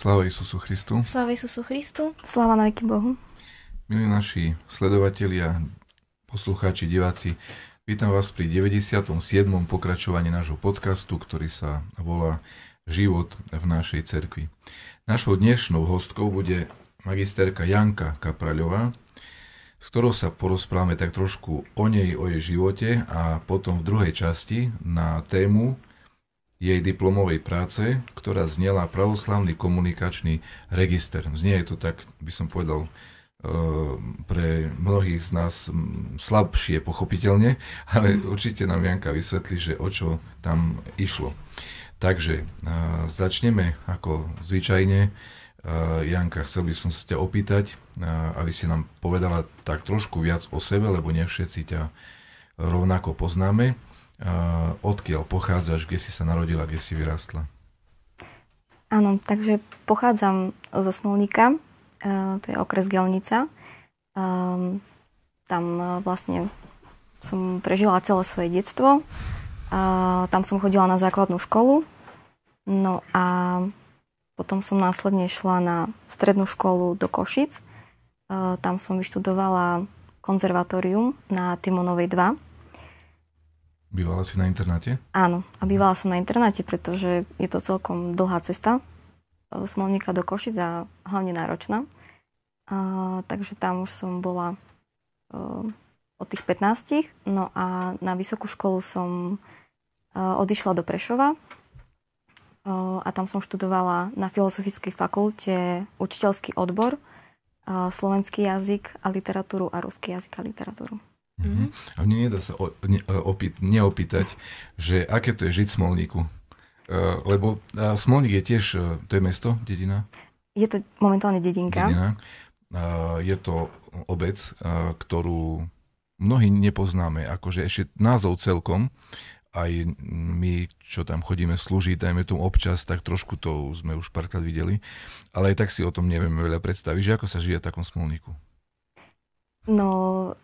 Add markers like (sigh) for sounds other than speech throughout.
Sláva Isusu Christu. Sláva Isusu Christu. Sláva na Bohu. Milí naši sledovatelia, poslucháči, diváci, vítam vás pri 97. pokračovaní nášho podcastu, ktorý sa volá Život v našej cerkvi. Našou dnešnou hostkou bude magisterka Janka Kapraľová, s ktorou sa porozprávame tak trošku o nej, o jej živote a potom v druhej časti na tému jej diplomovej práce, ktorá znela pravoslavný komunikačný register. Znie je to tak, by som povedal, eh, pre mnohých z nás mm, slabšie pochopiteľne, (laughs) ale mhm. určite nám Janka vysvetlí, že o čo tam išlo. Takže eh, začneme ako zvyčajne. Eh, Janka, chcel by som sa ťa opýtať, aby si nám povedala tak trošku viac o sebe, lebo nevšetci ťa rovnako poznáme Eh, odkiaľ pochádzaš, kde si sa narodila, kde si vyrastla? Áno, takže pochádzam zo Smolníka, eh, to je okres Gelnica. Ehm, tam eh, vlastne som prežila celé svoje detstvo. tam som chodila na základnú školu. No a potom som následne šla na strednú školu do Košic. Tam som vyštudovala konzervatórium na Timonovej 2 Bývala si na internáte? Áno, a bývala som na internáte, pretože je to celkom dlhá cesta e, Smolníka do Košic a hlavne náročná. A, takže tam už som bola uh, od tých 15. No a na vysokú školu som uh, odišla do Prešova uh, a tam som študovala na Filozofickej fakulte učiteľský odbor, uh, slovenský jazyk a literatúru a ruský jazyk a literatúru. Mm-hmm. A mne nedá sa o, ne, e, opýt, neopýtať, že aké to je žiť v Smolníku. Uh, lebo uh, Smolník je tiež, uh, to je mesto, dedina? Je to momentálne dedinka. dedina. Uh, je to obec, uh, ktorú mnohí nepoznáme, akože ešte názov celkom, aj my, čo tam chodíme slúžiť, dajme tomu občas, tak trošku to sme už párkrát videli, ale aj tak si o tom nevieme veľa predstaviť, že ako sa žije v takom smolníku. No,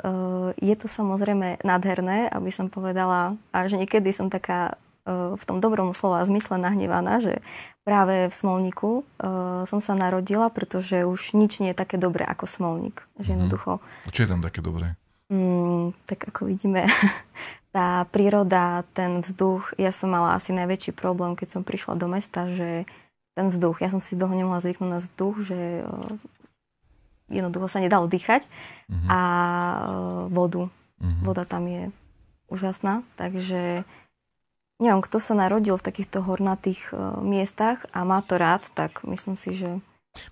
uh je to samozrejme nádherné, aby som povedala, a že niekedy som taká e, v tom dobrom slova zmysle nahnevaná, že práve v Smolníku e, som sa narodila, pretože už nič nie je také dobré ako Smolník. Že mhm. jednoducho... Mm. Čo je tam také dobré? Mm, tak ako vidíme, (laughs) tá príroda, ten vzduch, ja som mala asi najväčší problém, keď som prišla do mesta, že ten vzduch, ja som si dlho nemohla zvyknúť na vzduch, že e, jednoducho sa nedalo dýchať. Mm-hmm. A e, vodu. Mm-hmm. Voda tam je úžasná, takže neviem, kto sa narodil v takýchto hornatých e, miestach a má to rád, tak myslím si, že...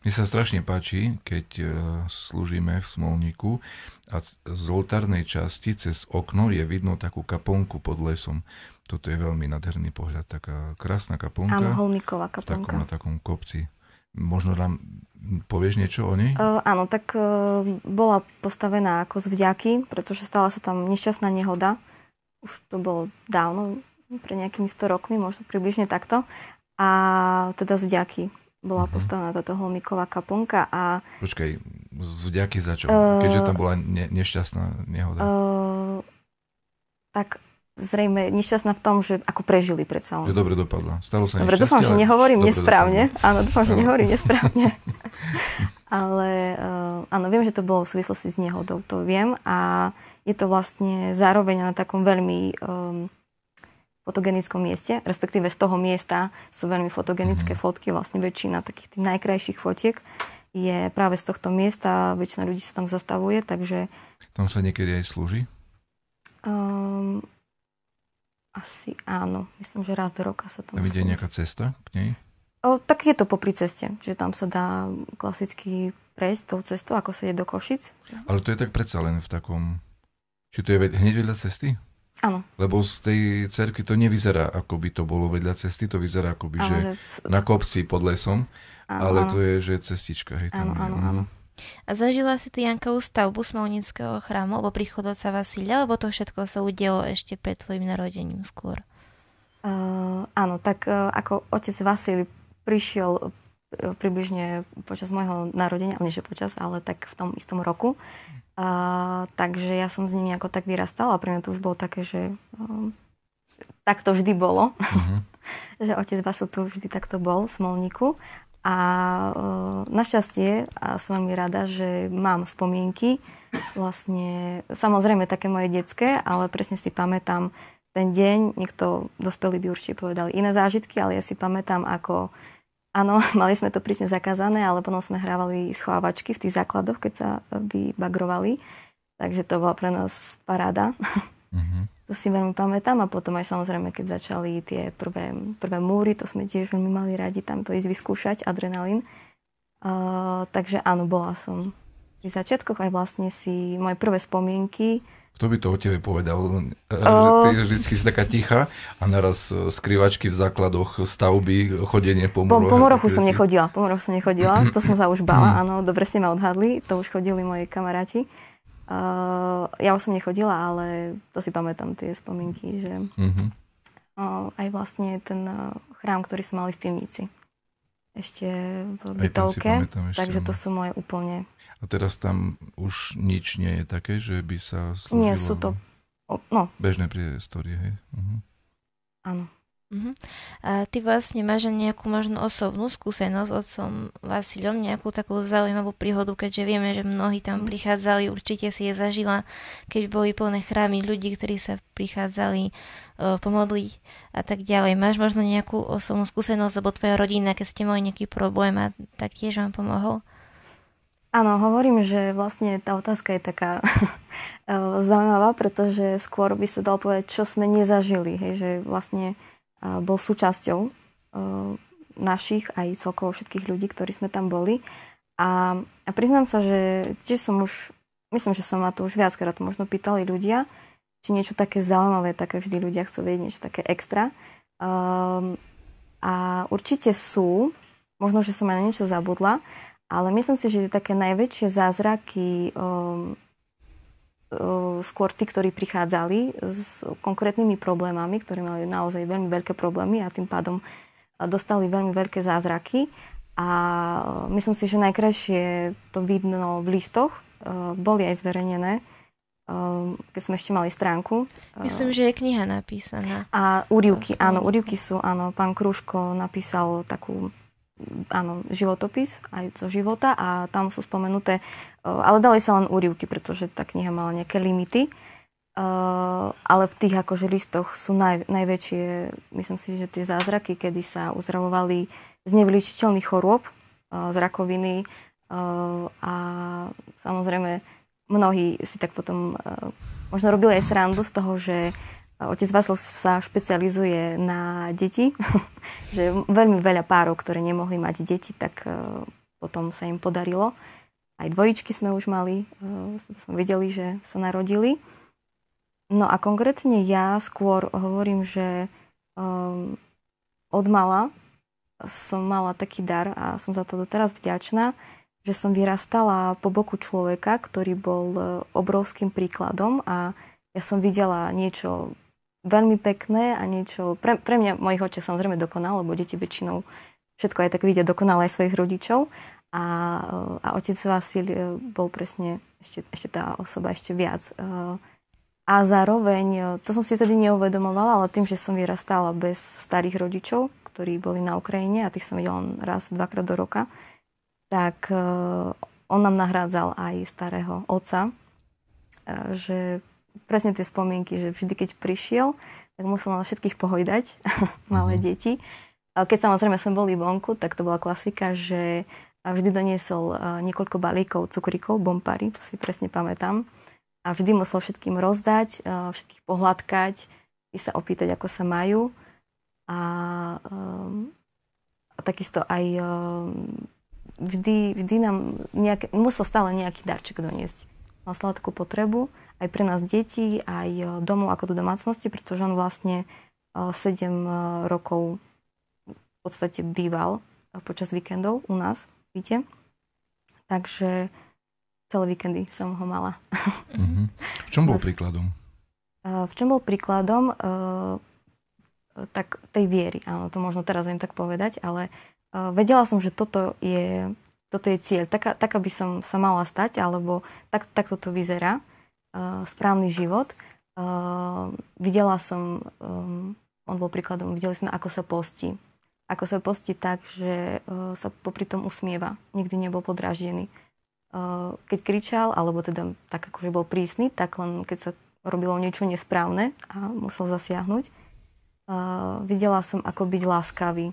Mne sa strašne páči, keď uh, slúžime v Smolníku a z oltárnej časti cez okno je vidno takú kaponku pod lesom. Toto je veľmi nádherný pohľad, taká krásna kaponka. Áno, holníková kaponka. V takom, na takom kopci. Možno nám povieš niečo o nej? Uh, áno, tak uh, bola postavená ako z vďaky, pretože stala sa tam nešťastná nehoda. Už to bolo dávno, pre nejakými 100 rokmi, možno približne takto. A teda z vďaky bola uh-huh. postavená táto holmiková kaplnka. A... Počkaj, z vďaky za čo? Uh, Keďže tam bola ne- nešťastná nehoda. Uh, tak zrejme nešťastná v tom, že ako prežili predsa len. Že dobre dopadla. Stalo sa Dobre, dúfam, že nehovorím dobre nesprávne. Dopadla. Áno, dúfam, že nehovorím nesprávne. (laughs) ale eh, áno, viem, že to bolo v súvislosti s nehodou, to viem. A je to vlastne zároveň na takom veľmi um, fotogenickom mieste, respektíve z toho miesta sú veľmi fotogenické mm. fotky, vlastne väčšina takých tých najkrajších fotiek je práve z tohto miesta, väčšina ľudí sa tam zastavuje, takže... Tam sa niekedy aj slúži? Um, asi áno. Myslím, že raz do roka sa tam... A vidie nejaká cesta k nej? O, tak je to popri ceste, že tam sa dá klasicky prejsť tou cestou, ako sa ide do Košic. Ale to je tak predsa len v takom... Či to je hneď vedľa cesty? Áno. Lebo z tej cerky to nevyzerá, ako by to bolo vedľa cesty, to vyzerá ako by, že, že na kopci pod lesom, áno, ale áno. to je, že cestička. Hej, tam áno, áno, mhm. áno. A zažila si ty Jankovú stavbu Smolnického chrámu alebo príchodovca Vasilia, alebo to všetko sa udialo ešte pred tvojim narodením skôr? Uh, áno, tak uh, ako otec Vasil prišiel uh, približne počas môjho narodenia, ale nie že počas, ale tak v tom istom roku. Uh, takže ja som s ním ako tak vyrastala a pre mňa to už bolo také, že uh, tak to vždy bolo. Uh-huh. (laughs) že otec Vasil tu vždy takto bol, v Smolníku. A e, našťastie a som veľmi rada, že mám spomienky, vlastne, samozrejme také moje detské, ale presne si pamätám ten deň, niekto dospelý by určite povedal iné zážitky, ale ja si pamätám, ako Áno, (laughs) mali sme to prísne zakázané, ale potom sme hrávali schovávačky v tých základoch, keď sa e, vybagrovali. Takže to bola pre nás paráda. Mm-hmm. To si veľmi pamätám a potom aj samozrejme, keď začali tie prvé, prvé múry, to sme tiež veľmi mali radi tam to ísť vyskúšať, adrenalín. Uh, takže áno, bola som pri začiatkoch aj vlastne si moje prvé spomienky. Kto by to o tebe povedal? Uh... ty vždycky si taká tichá a naraz skrývačky v základoch stavby, chodenie po moroch. Po, po som nechodila, po som nechodila, to som sa už bála, (clears throat) áno, dobre ste ma odhadli, to už chodili moji kamaráti. Uh, Uh, ja už som nechodila, ale to si pamätám tie spomienky, že mm-hmm. uh, aj vlastne ten uh, chrám, ktorý sme mali v pivnici. Ešte v bytovke, takže to no. sú moje úplne... A teraz tam už nič nie je také, že by sa slúžilo... Nie, sú to... No. Bežné priestory, hej? Uh-huh. Áno. Uh-huh. A ty vlastne máš nejakú možno osobnú skúsenosť s otcom Vasilom, nejakú takú zaujímavú príhodu, keďže vieme, že mnohí tam mhm. prichádzali, určite si je zažila, keď boli plné chrámy ľudí, ktorí sa prichádzali uh, pomodliť a tak ďalej. Máš možno nejakú osobnú skúsenosť, alebo tvoja rodina, keď ste mali nejaký problém a tak tiež vám pomohol? Áno, hovorím, že vlastne tá otázka je taká (laughs) e, zaujímavá, pretože skôr by sa dal povedať, čo sme nezažili. Hej, že vlastne bol súčasťou e, našich aj celkovo všetkých ľudí, ktorí sme tam boli. A, a priznám sa, že tiež som už, myslím, že sa ma to už viackrát možno pýtali ľudia, či niečo také zaujímavé, také vždy ľudia chcú vedieť niečo také extra. Um, a určite sú, možno, že som aj na niečo zabudla, ale myslím si, že tie také najväčšie zázraky um, Eh, skôr tí, ktorí prichádzali s konkrétnymi problémami, ktorí mali naozaj veľmi veľké problémy a tým pádom eh, dostali veľmi veľké zázraky. A eh, myslím si, že najkrajšie to vidno v listoch. Boli aj zverejnené, keď sme ešte mali stránku. Myslím, že je kniha napísaná. A úrivky, áno, úrivky sú, áno. Pán Kruško napísal takú áno, životopis aj zo života a tam sú spomenuté, e, ale dali sa len úrivky, pretože tá kniha mala nejaké limity. E, ale v tých akože listoch sú naj, najväčšie, myslím si, že tie zázraky, kedy sa uzdravovali z nevyličiteľných chorôb, e, z rakoviny a samozrejme mnohí si tak potom možno robili aj srandu z toho, že Otec Vasil sa špecializuje na deti, (laughs) že veľmi veľa párov, ktoré nemohli mať deti, tak e, potom sa im podarilo. Aj dvojičky sme už mali, e, sme videli, že sa narodili. No a konkrétne ja skôr hovorím, že ehm, od mala som mala taký dar a som za to doteraz vďačná, že som vyrastala po boku človeka, ktorý bol e, obrovským príkladom a ja som videla niečo veľmi pekné a niečo... Pre, pre mňa, mojich očiach samozrejme dokonal, lebo deti väčšinou všetko aj tak vidia dokonale aj svojich rodičov. A, a otec Vasil e, bol presne ešte, ešte tá osoba ešte viac. E, a zároveň, e, to som si tedy neuvedomovala, ale tým, že som vyrastala bez starých rodičov, ktorí boli na Ukrajine a tých som videla raz, dvakrát do roka, tak on nám nahrádzal aj starého otca, že presne tie spomienky, že vždy, keď prišiel, tak musel na všetkých pohojdať, (laughs) malé mm-hmm. deti. A keď samozrejme som boli vonku, tak to bola klasika, že vždy doniesol niekoľko balíkov cukrikov, bompary, to si presne pamätám. A vždy musel všetkým rozdať, všetkých pohľadkať, i sa opýtať, ako sa majú. A, ehm, a takisto aj ehm, vždy, vždy nám nejak, musel stále nejaký darček doniesť. Mal stále takú potrebu aj pre nás detí, aj e, domov ako do domácnosti, pretože on vlastne 7 e, e, rokov v podstate býval počas víkendov u nás v byte. Takže celé víkendy som ho mala. Mm-hmm. (laughs) V čom bol príkladom? V čom bol príkladom tak tej viery, áno, to možno teraz viem tak povedať, ale vedela som, že toto je, toto je cieľ, taká, taká by som sa mala stať, alebo tak, takto to vyzerá správny život. Videla som, um, on bol príkladom, videli sme, ako sa postí. Ako sa postí tak, že uh, sa popri tom usmieva. Nikdy nebol podráždený. Keď kričal, alebo teda tak akože bol prísny, tak len keď sa robilo niečo nesprávne a musel zasiahnuť. Videla som, ako byť láskavý.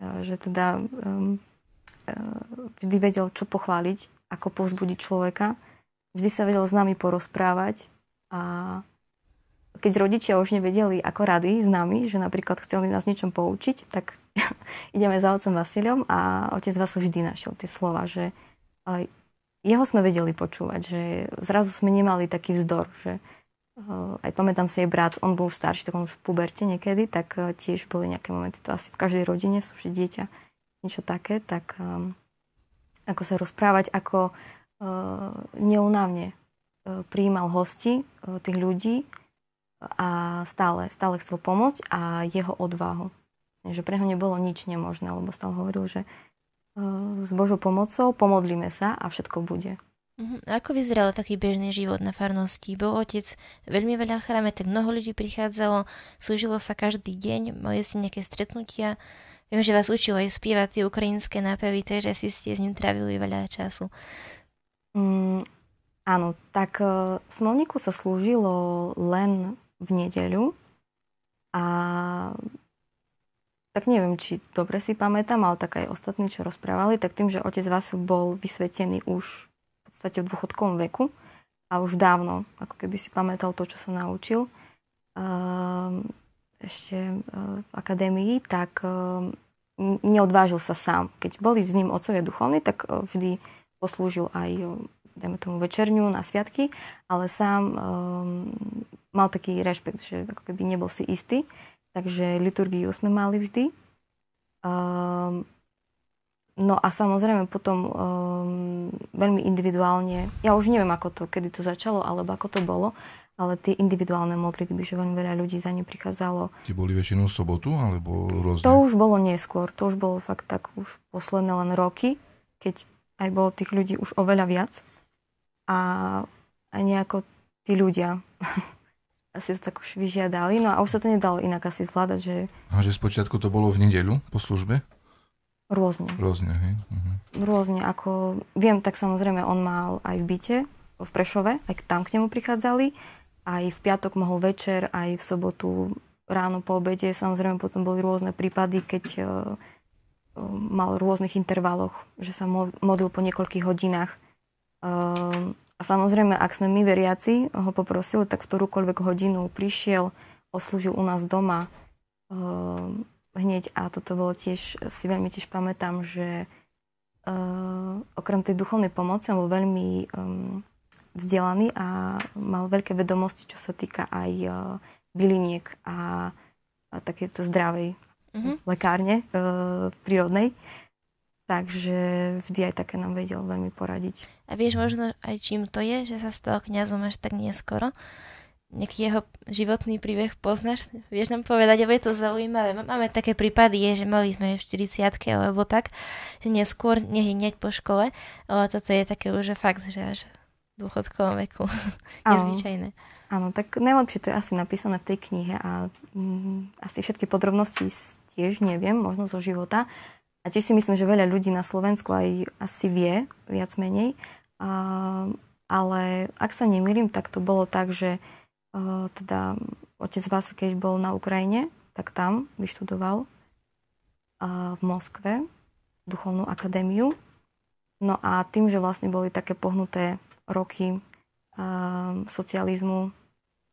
Že teda um, vždy vedel, čo pochváliť, ako povzbudiť človeka vždy sa vedel s nami porozprávať a keď rodičia už nevedeli ako rady s nami, že napríklad chceli nás niečom poučiť, tak (laughs) ideme za otcom Vasilom a otec Vasil vždy našiel tie slova, že jeho sme vedeli počúvať, že zrazu sme nemali taký vzdor, že eh, aj pamätám si jej brat, on bol starší, tak on už v puberte niekedy, tak eh, tiež boli nejaké momenty, to asi v každej rodine sú, že dieťa niečo také, tak um, ako sa rozprávať, ako neunávne prijímal hosti, tých ľudí a stále, stále chcel pomôcť a jeho odvahu. Že pre ho nebolo nič nemožné, lebo stále hovoril, že s Božou pomocou pomodlíme sa a všetko bude. Ako vyzeral taký bežný život na farnosti? Bol otec veľmi veľa chráme, tak mnoho ľudí prichádzalo, slúžilo sa každý deň, mali si nejaké stretnutia. Viem, že vás učilo aj spievať tie ukrajinské nápevy, takže si ste s ním trávili veľa času. Mm, áno, tak uh, e, smoľníku sa slúžilo len v nedeľu a tak neviem, či dobre si pamätám, ale tak aj ostatní, čo rozprávali, tak tým, že otec vás bol vysvetený už v podstate v dôchodkovom veku a už dávno, ako keby si pamätal to, čo sa naučil uh, ešte uh, v akadémii, tak uh, neodvážil sa sám. Keď boli s ním otcovia duchovní, tak vždy poslúžil aj, e, dajme tomu, večerňu na sviatky, ale sám um, mal taký rešpekt, že ako keby nebol si istý. Takže liturgiu sme mali vždy. Um, no a samozrejme potom um, veľmi individuálne, ja už neviem ako to, kedy to začalo, alebo ako to bolo, ale tie individuálne modlitby, že veľmi veľa ľudí za ne prichádzalo. Tie boli väčšinou sobotu alebo rôzne? To už bolo neskôr, to už bolo fakt tak už posledné len roky, keď aj bolo tých ľudí už oveľa viac. A, aj nejako tí ľudia (laughs) asi to tak už vyžiadali. No a už sa to nedalo inak asi zvládať, že... A že spočiatku to bolo v nedeľu po službe? Rôzne. Rôzne, hej. Uh-huh. Rôzne, ako... Viem, tak samozrejme, on mal aj v byte v Prešove, aj tam k nemu prichádzali. Aj v piatok mohol večer, aj v sobotu ráno po obede. Samozrejme, potom boli rôzne prípady, keď uh, Ehm, mal v rôznych intervaloch, že sa modlil po niekoľkých hodinách. Ehm, a samozrejme, ak sme my veriaci ho poprosili, tak v ktorúkoľvek hodinu prišiel, oslúžil u nás doma ehm, hneď. A toto bolo tiež, si veľmi tiež pamätám, že okrem tej duchovnej pomoci on bol veľmi vzdelaný a mal veľké vedomosti, čo sa týka aj byliniek a, a takéto zdravej mm-hmm. lekárne e, prírodnej. Takže vždy aj také nám vedel veľmi poradiť. A vieš možno aj čím to je, že sa stal kňazom až tak neskoro? Nejaký jeho životný príbeh poznáš? Vieš nám povedať, aby je to zaujímavé. Máme také prípady, je, že mali sme v 40 alebo tak, že neskôr, nie hneď po škole, ale toto je také už fakt, že až v dôchodkovom veku. (laughs) Nezvyčajné. Áno, tak najlepšie to je asi napísané v tej knihe a mm, asi všetky podrobnosti tiež neviem, možno zo života. A tiež si myslím, že veľa ľudí na Slovensku aj asi vie, viac menej. A, ale ak sa nemýlim, tak to bolo tak, že uh, teda otec vás, keď bol na Ukrajine, tak tam vyštudoval uh, v Moskve duchovnú akadémiu. No a tým, že vlastne boli také pohnuté roky uh, socializmu,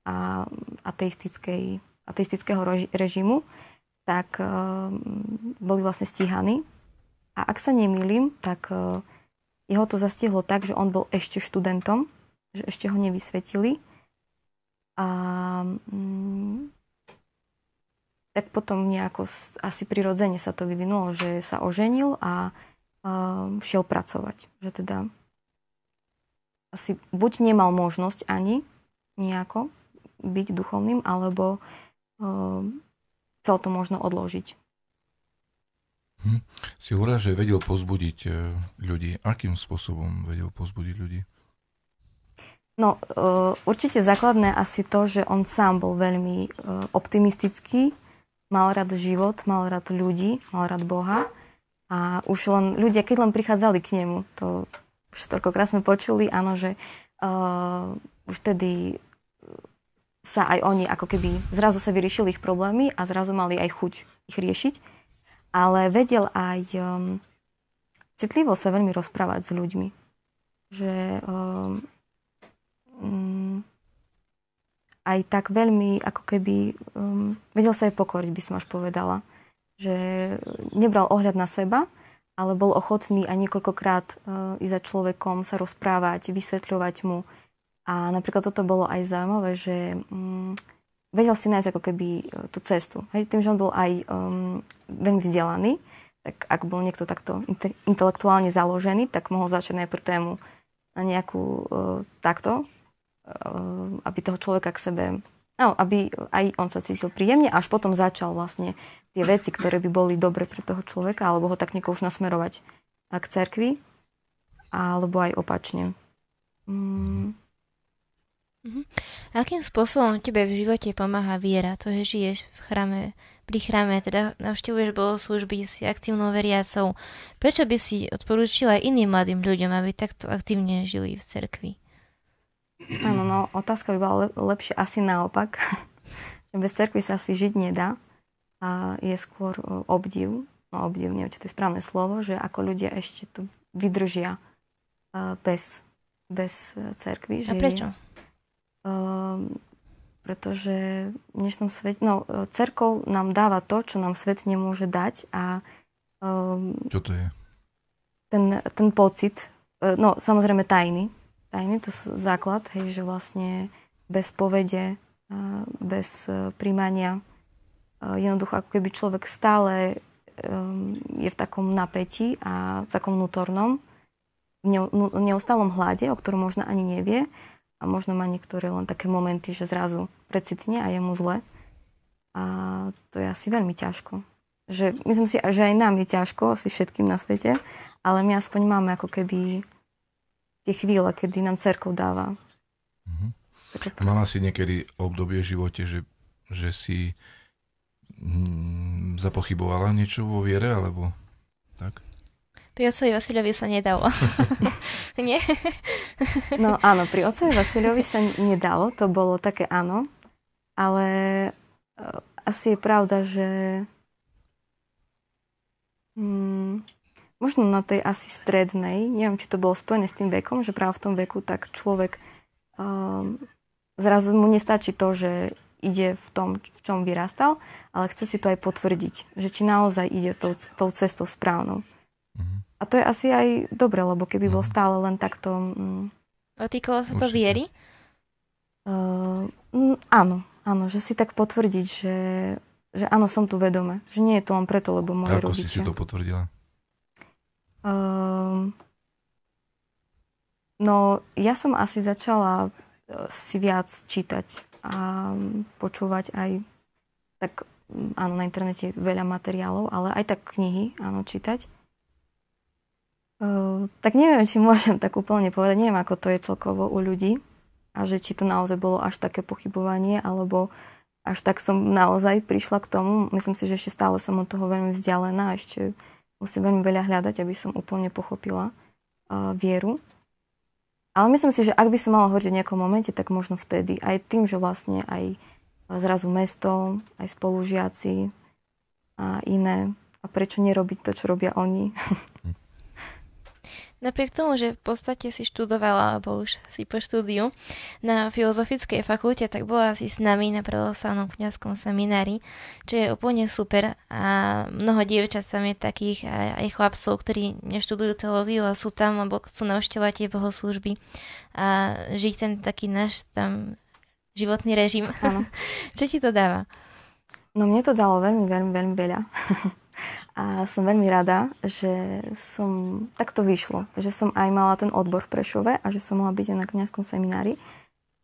a ateistickej, ateistického režimu, tak eh, boli vlastne stíhaní. A ak sa nemýlim, tak eh, jeho to zastihlo tak, že on bol ešte študentom, že ešte ho nevysvetili. A mm, tak potom nejako asi prirodzene sa to vyvinulo, že sa oženil a uh, šiel pracovať. Že teda asi buď nemal možnosť ani nejako byť duchovným, alebo uh, ehm, chcel to možno odložiť. Hm. Si hovorila, že vedel pozbudiť e, ľudí. Akým spôsobom vedel pozbudiť ľudí? No, uh, určite základné asi to, že on sám bol veľmi uh, optimistický, mal rád život, mal rád ľudí, mal rád Boha a už len ľudia, keď len prichádzali k nemu, to už toľkokrát sme počuli, áno, že uh, už vtedy sa aj oni ako keby zrazu sa vyriešili ich problémy a zrazu mali aj chuť ich riešiť. Ale vedel aj um, citlivo sa veľmi rozprávať s ľuďmi. Že um, mm, aj tak veľmi ako keby um, vedel sa aj pokoriť, by som až povedala. Že nebral ohľad na seba, ale bol ochotný aj niekoľkokrát uh, i za človekom, sa rozprávať, vysvetľovať mu, a napríklad toto bolo aj zaujímavé, že mm, vedel si nájsť ako keby e, tú cestu. Hej, tým, že on bol aj um, veľmi vzdelaný, tak ak bol niekto takto inte- intelektuálne založený, tak mohol začať najprv tému na nejakú uh, takto, uh, aby toho človeka k sebe, no, aby aj on sa cítil príjemne, až potom začal vlastne tie veci, ktoré by boli dobre pre toho človeka, alebo ho tak niekoho už nasmerovať k cerkvi, alebo aj opačne. Mm. Uh-huh. akým spôsobom tebe v živote pomáha viera? To, že žiješ v chrame, pri chráme, teda navštevuješ bohoslužby, si aktívnou veriacou. Prečo by si odporúčila aj iným mladým ľuďom, aby takto aktívne žili v cerkvi? Áno, no otázka by bola lep- lepšie asi naopak. (laughs) Bez cerkvi sa asi žiť nedá a je skôr obdiv, no obdiv, neviem, či to je správne slovo, že ako ľudia ešte tu vydržia bez, bez e, cerkvy. a prečo? Je, Um, pretože v dnešnom svete, no, e, cerkov nám dáva to, čo nám svet nemôže dať a... Um, čo to je? Ten, ten pocit, e, no samozrejme tajný, tajný to sú základ, hej, že vlastne bez povede, e, bez príjmania, jednoducho ako keby človek stále ehm, je v takom napätí a v takom v neustálom hlade, o ktorom možno ani nevie a možno má niektoré len také momenty, že zrazu precitne a je mu zle. A to je asi veľmi ťažko. Že, myslím si, že aj nám je ťažko, asi všetkým na svete, ale my aspoň máme ako keby tie chvíle, kedy nám cerkov dáva. Mm-hmm. mala si niekedy obdobie v živote, že, že si mm, zapochybovala niečo vo viere, alebo tak? Pri ocovi Vasilovi sa nedalo. (laughs) Nie? no áno, pri ocovi Vasilovi sa nedalo, to bolo také áno, ale eh, asi je pravda, že hmm, možno na tej asi strednej, neviem, či to bolo spojené s tým vekom, že práve v tom veku tak človek um, zrazu mu nestačí to, že ide v tom, v čom vyrastal, ale chce si to aj potvrdiť, že či naozaj ide tou, tou cestou správnou. A to je asi aj dobre, lebo keby bol mhm. stále len takto... Mm, a týkalo sa to viery? Uh, áno, áno, že si tak potvrdiť, že, že áno, som tu vedome. Že nie je to len preto, lebo moje rodičia... Ako si si to potvrdila? Uh, no, ja som asi začala e, si viac čítať a počúvať aj tak, mm, áno, na internete je veľa materiálov, ale aj tak knihy, áno, čítať. Ehm, tak neviem, či môžem tak úplne povedať, neviem, ako to je celkovo u ľudí a že či to naozaj bolo až také pochybovanie, alebo až tak som naozaj prišla k tomu. Myslím si, že ešte stále som od toho veľmi vzdialená a ešte musím veľmi veľa hľadať, aby som úplne pochopila uh, vieru. Ale myslím si, že ak by som mala hovoriť v nejakom momente, tak možno vtedy. Aj tým, že vlastne aj zrazu mesto, aj spolužiaci a iné. A prečo nerobiť to, čo robia oni? Hm. Napriek tomu, že v podstate si študovala, alebo už si po štúdiu na Filozofickej fakulte, tak bola si s nami na pravoslavnom kňazskom seminári, čo je úplne super a mnoho dievčat tam je takých aj chlapcov, ktorí neštudujú teológiu a sú tam, lebo chcú navštevovať tie bohoslužby a žiť ten taký náš tam životný režim. Ano. (laughs) čo ti to dáva? No mne to dalo veľmi, veľmi, veľmi veľa. (laughs) A som veľmi rada, že som, takto vyšlo, že som aj mala ten odbor v Prešove a že som mohla byť aj na kniažskom seminári.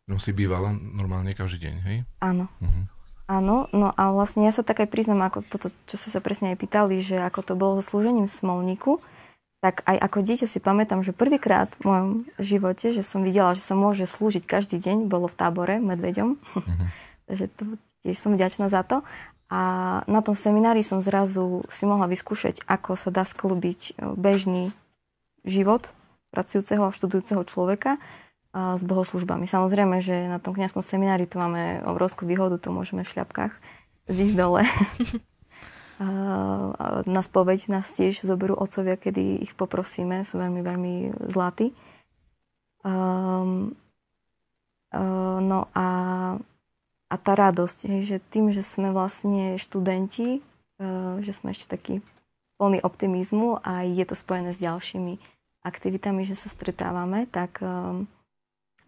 No si bývala normálne každý deň, hej? Áno. Uh-huh. Áno, no a vlastne ja sa tak aj priznám, ako toto, čo sa sa presne aj pýtali, že ako to bolo slúžením Smolníku, tak aj ako dieťa si pamätám, že prvýkrát v mojom živote, že som videla, že sa môže slúžiť každý deň, bolo v tábore medveďom. Uh-huh. (laughs) Takže to, tiež som vďačná za to. A na tom seminári som zrazu si mohla vyskúšať, ako sa dá sklúbiť e, bežný život pracujúceho a študujúceho človeka e, s bohoslužbami. Samozrejme, že na tom kňazskom seminári tu máme obrovskú výhodu, to môžeme v šľapkách zísť dole. (laughs) na spoveď nás tiež zoberú otcovia, kedy ich poprosíme, sú veľmi, veľmi zlatí. Um, uh, no a a tá radosť, hej, že tým, že sme vlastne študenti, e, že sme ešte takí plný optimizmu a je to spojené s ďalšími aktivitami, že sa stretávame, tak um,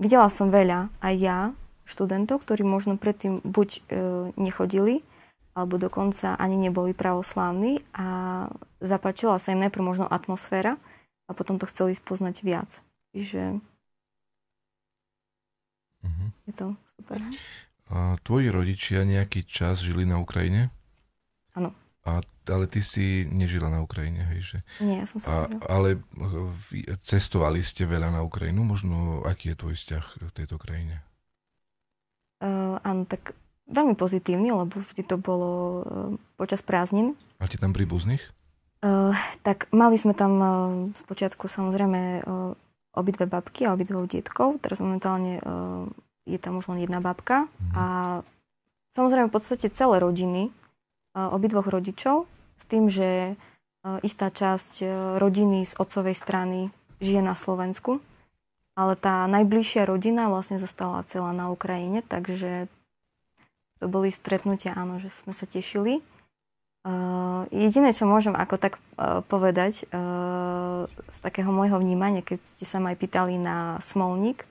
videla som veľa aj ja študentov, ktorí možno predtým buď e, nechodili, alebo dokonca ani neboli pravoslávni a zapáčila sa im najprv možno atmosféra a potom to chceli spoznať viac. Čiže Mm-hmm. je to super. A tvoji rodičia nejaký čas žili na Ukrajine? Áno. ale ty si nežila na Ukrajine, hej, že? Nie, ja som sa Ale eh, cestovali ste veľa na Ukrajinu, možno aký je tvoj vzťah v tejto krajine? Uh, áno, tak veľmi pozitívny, lebo vždy to bolo uh, počas prázdnin. ti tam príbuzných? Uh, tak mali sme tam uh, spočiatku samozrejme uh, obidve babky a obidvoch detkov. Teraz momentálne uh, je tam už len jedna babka mhm. a samozrejme v podstate celé rodiny e, obidvoch rodičov s tým, že e, istá časť e, rodiny z otcovej strany žije na Slovensku, ale tá najbližšia rodina vlastne zostala celá na Ukrajine, takže to boli stretnutia, áno, že sme sa tešili. Uh, jediné, čo môžem ako tak uh, povedať uh, z takého môjho vnímania, keď ste sa ma aj pýtali na smolník,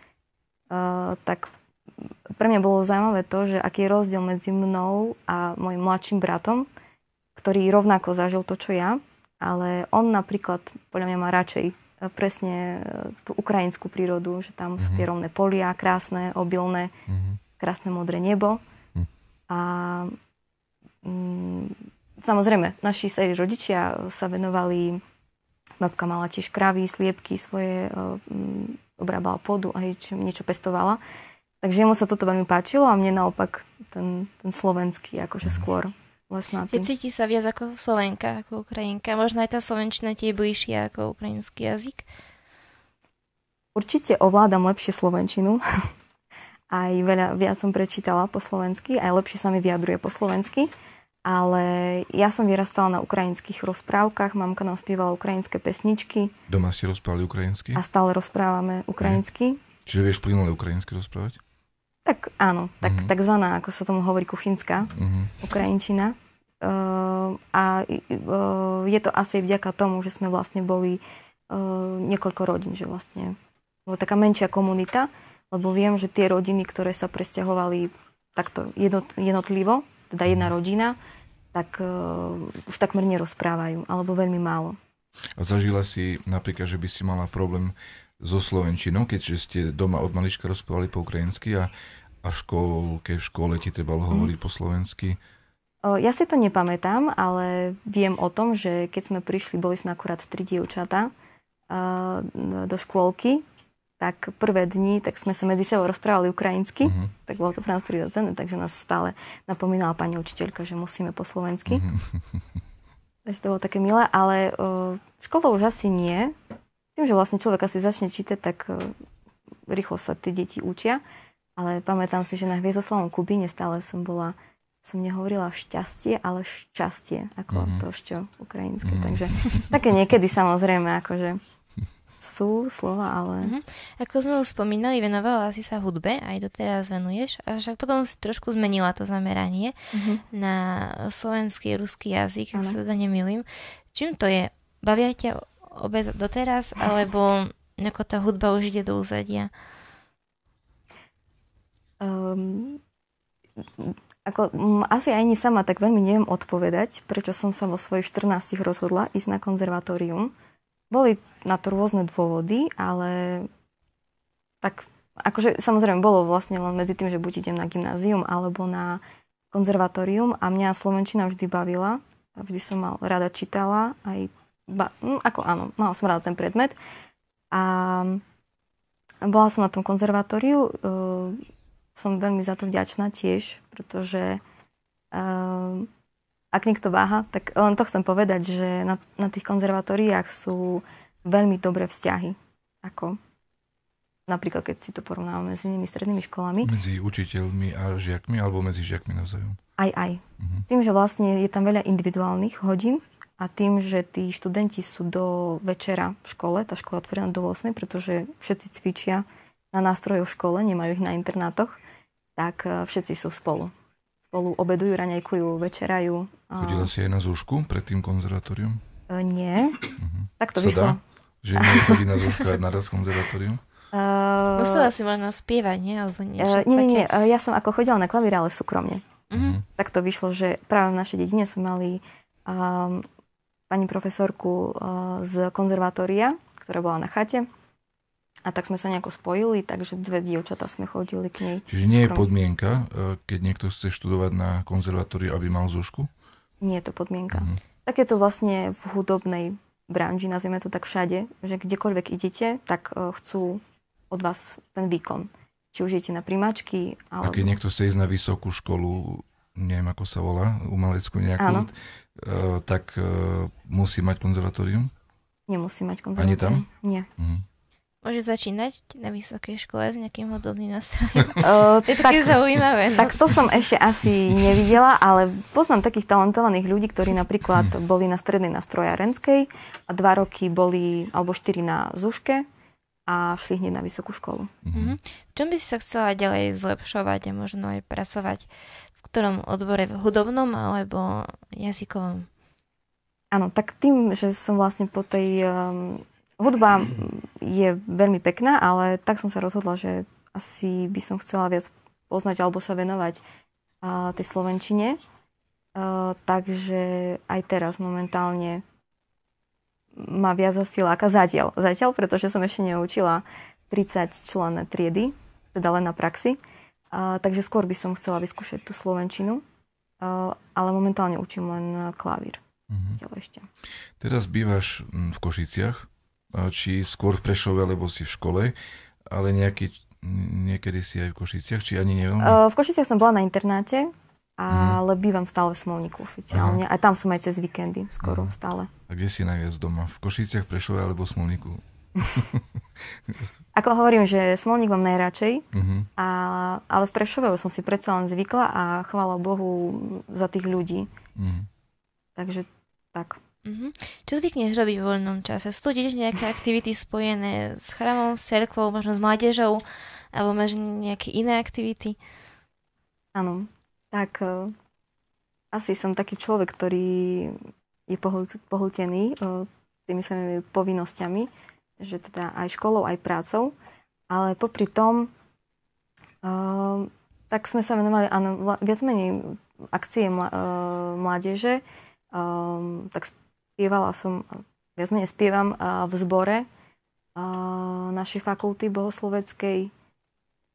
uh, tak pre mňa bolo zaujímavé to, že aký je rozdiel medzi mnou a mojim mladším bratom, ktorý rovnako zažil to, čo ja, ale on napríklad, podľa mňa má radšej e, presne e, tú ukrajinskú prírodu, že tam mm-hmm. sú tie mhm. rovné polia, krásne, obilné, mm-hmm. krásne modré nebo. Mm. A mm, samozrejme, naši starí e, rodičia sa venovali, babka mala tiež kravy, sliepky svoje, mm, obrábala pôdu a niečo pestovala. Takže mu sa toto veľmi páčilo a mne naopak ten, ten slovenský akože skôr lesná. Ty cíti sa viac ako Slovenka, ako Ukrajinka. Možno aj tá Slovenčina tie je bližšia ako ukrajinský jazyk. Určite ovládam lepšie Slovenčinu. (laughs) aj veľa, viac som prečítala po slovensky, aj lepšie sa mi vyjadruje po slovensky. Ale ja som vyrastala na ukrajinských rozprávkach, mamka nám spievala ukrajinské pesničky. Doma ste rozprávali ukrajinsky? A stále rozprávame mhm. ukrajinsky. Čiže vieš plynule ukrajinsky rozprávať? Tak áno, tak, mm-hmm. takzvaná, ako sa tomu hovorí, kuchynská mm-hmm. ukrajinčina. Uh, a uh, je to asi vďaka tomu, že sme vlastne boli uh, niekoľko rodín, že vlastne bola taká menšia komunita, lebo viem, že tie rodiny, ktoré sa presťahovali takto jednot, jednotlivo, teda jedna mhm. rodina, tak uh, už takmer nerozprávajú, alebo veľmi málo. A zažila si napríklad, že by si mala problém so Slovenčinou, keďže ste doma od malička rozprávali po ukrajinsky a, a v škôlke, v škole ti trebalo mhm. hovoriť mm. po slovensky? Ja si to nepamätám, ale viem o tom, že keď sme prišli, boli sme akurát tri dievčatá do škôlky, tak prvé dni, tak sme sa medzi sebou rozprávali ukrajinsky, uh-huh. tak bolo to pre nás prirodzené, takže nás stále napomínala pani učiteľka, že musíme po slovensky. Uh-huh. (laughs) Takže to bolo také milé, ale uh, škola už asi nie, tým, že vlastne človek asi začne čítať, tak e, rýchlo sa tie deti učia. Ale pamätám si, že na Hviezdoslavnom Kubine stále som bola som nehovorila šťastie, ale šťastie, ako mm-hmm. to čo ukrajinské. Mm-hmm. Takže také niekedy samozrejme, akože sú slova, ale... Mm-hmm. Ako sme už spomínali, venovala si sa hudbe, aj doteraz venuješ, avšak potom si trošku zmenila to zameranie mm-hmm. na slovenský, ruský jazyk, ak sa teda nemýlim. Čím to je? Bavia ťa obec doteraz, alebo ako tá hudba už ide do úzadia? Um, ako, m, mm, asi ani sama tak veľmi neviem odpovedať, prečo som sa vo svojich 14 rozhodla ísť na konzervatórium. Boli na to rôzne dôvody, ale tak akože samozrejme bolo vlastne len medzi tým, že buď idem na gymnázium alebo na konzervatórium a mňa Slovenčina vždy bavila. Vždy som mal rada čítala, aj ba, hm, ako áno, mala som rada ten predmet. A bola som na tom konzervatóriu, uh, som veľmi za to vďačná tiež, pretože uh, ak niekto váha, tak len to chcem povedať, že na, na tých konzervatóriách sú veľmi dobré vzťahy. Ako napríklad, keď si to porovnáme s inými strednými školami. Medzi učiteľmi a žiakmi, alebo medzi žiakmi navzájom? Aj, aj. Uh-huh. Tým, že vlastne je tam veľa individuálnych hodín, a tým, že tí študenti sú do večera v škole, tá škola otvorená do 8, pretože všetci cvičia na nástroje v škole, nemajú ich na internátoch, tak eh, všetci sú spolu. Spolu obedujú, raňajkujú, večerajú. A... Chodila si aj na zúšku pred tým konzervatórium? E, eh, nie. Uh-huh. Tak to vyšlo. Že chodí na zúška naraz konzervatórium? Uh, Musela si možno spievať, nie? Alebo niečo uh, nie, nie, nie. Ja som ako chodila na klavír, ale súkromne. Uh-huh. Tak to vyšlo, že práve v našej dedine sme mali um, pani profesorku eh, z konzervatória, ktorá bola na chate. A tak sme sa nejako spojili, takže dve dievčatá sme chodili k nej. Čiže nie je podmienka, eh, keď niekto chce študovať na konzervatóriu, aby mal zúšku? Nie je to podmienka. Mhm. Tak je to vlastne v hudobnej branži, nazvime to tak všade, že kdekoľvek idete, tak eh, chcú od vás ten výkon. Či už idete na primačky, alebo... A keď niekto chce ísť na vysokú školu, neviem ako sa volá, umeleckú nejakú, Áno. Eh, tak eh, musí mať konzervatórium? Nemusí mať konzervatórium. Ani tam? Nie. Mhm. Môže začínať na vysokej škole s nejakým hodobným nástrojom. Uh, (laughs) to je tak, také zaujímavé. No. Tak to som ešte asi nevidela, ale poznám takých talentovaných ľudí, ktorí napríklad hmm. boli na strednej na strojárenskej a dva roky boli, alebo štyri na Zúške a šli hneď na vysokú školu. Mm-hmm. V čom by si sa chcela ďalej zlepšovať a možno aj pracovať? V ktorom odbore? V hudobnom alebo jazykovom. Áno, tak tým, že som vlastne po tej... Um, hudba je veľmi pekná, ale tak som sa rozhodla, že asi by som chcela viac poznať alebo sa venovať uh, tej slovenčine. Uh, takže aj teraz momentálne ma viac zasiláka zatiaľ. Zatiaľ, pretože som ešte neučila 30 člené triedy, teda len na praxi. Uh, takže skôr by som chcela vyskúšať tú slovenčinu. Eh, ale momentálne učím len eh, klavír. Mhm. Ešte. Teraz bývaš hm, v Košiciach, či skôr v Prešove, alebo si v škole, ale nejaký, hm, niekedy si aj v Košiciach, či ani neviem? Eh, v Košiciach som bola na internáte, mhm. ale hmm. bývam stále v Smolníku oficiálne. Aha. A tam som aj cez víkendy skoro Aha. Mhm. stále. A kde si najviac doma? V Košiciach, Prešove alebo v Smolníku? (laughs) Ako hovorím, že Smolník mám najradšej, uh-huh. a, ale v Prešove som si predsa len zvykla a chvála Bohu za tých ľudí. Uh-huh. Takže tak. Uh-huh. Čo zvykneš robiť v voľnom čase? Sú tu tiež nejaké aktivity spojené s chrámom s cerkvou, možno s mládežou, alebo máš nejaké iné aktivity? Áno, tak uh, asi som taký človek, ktorý je pohltený uh, e, tými svojimi povinnosťami že teda aj školou, aj prácou, ale popri tom uh, tak sme sa venovali, áno, viac menej akcie mla, uh, mládeže, um, tak spievala som, viac menej spievam uh, v zbore uh, našej fakulty bohosloveckej,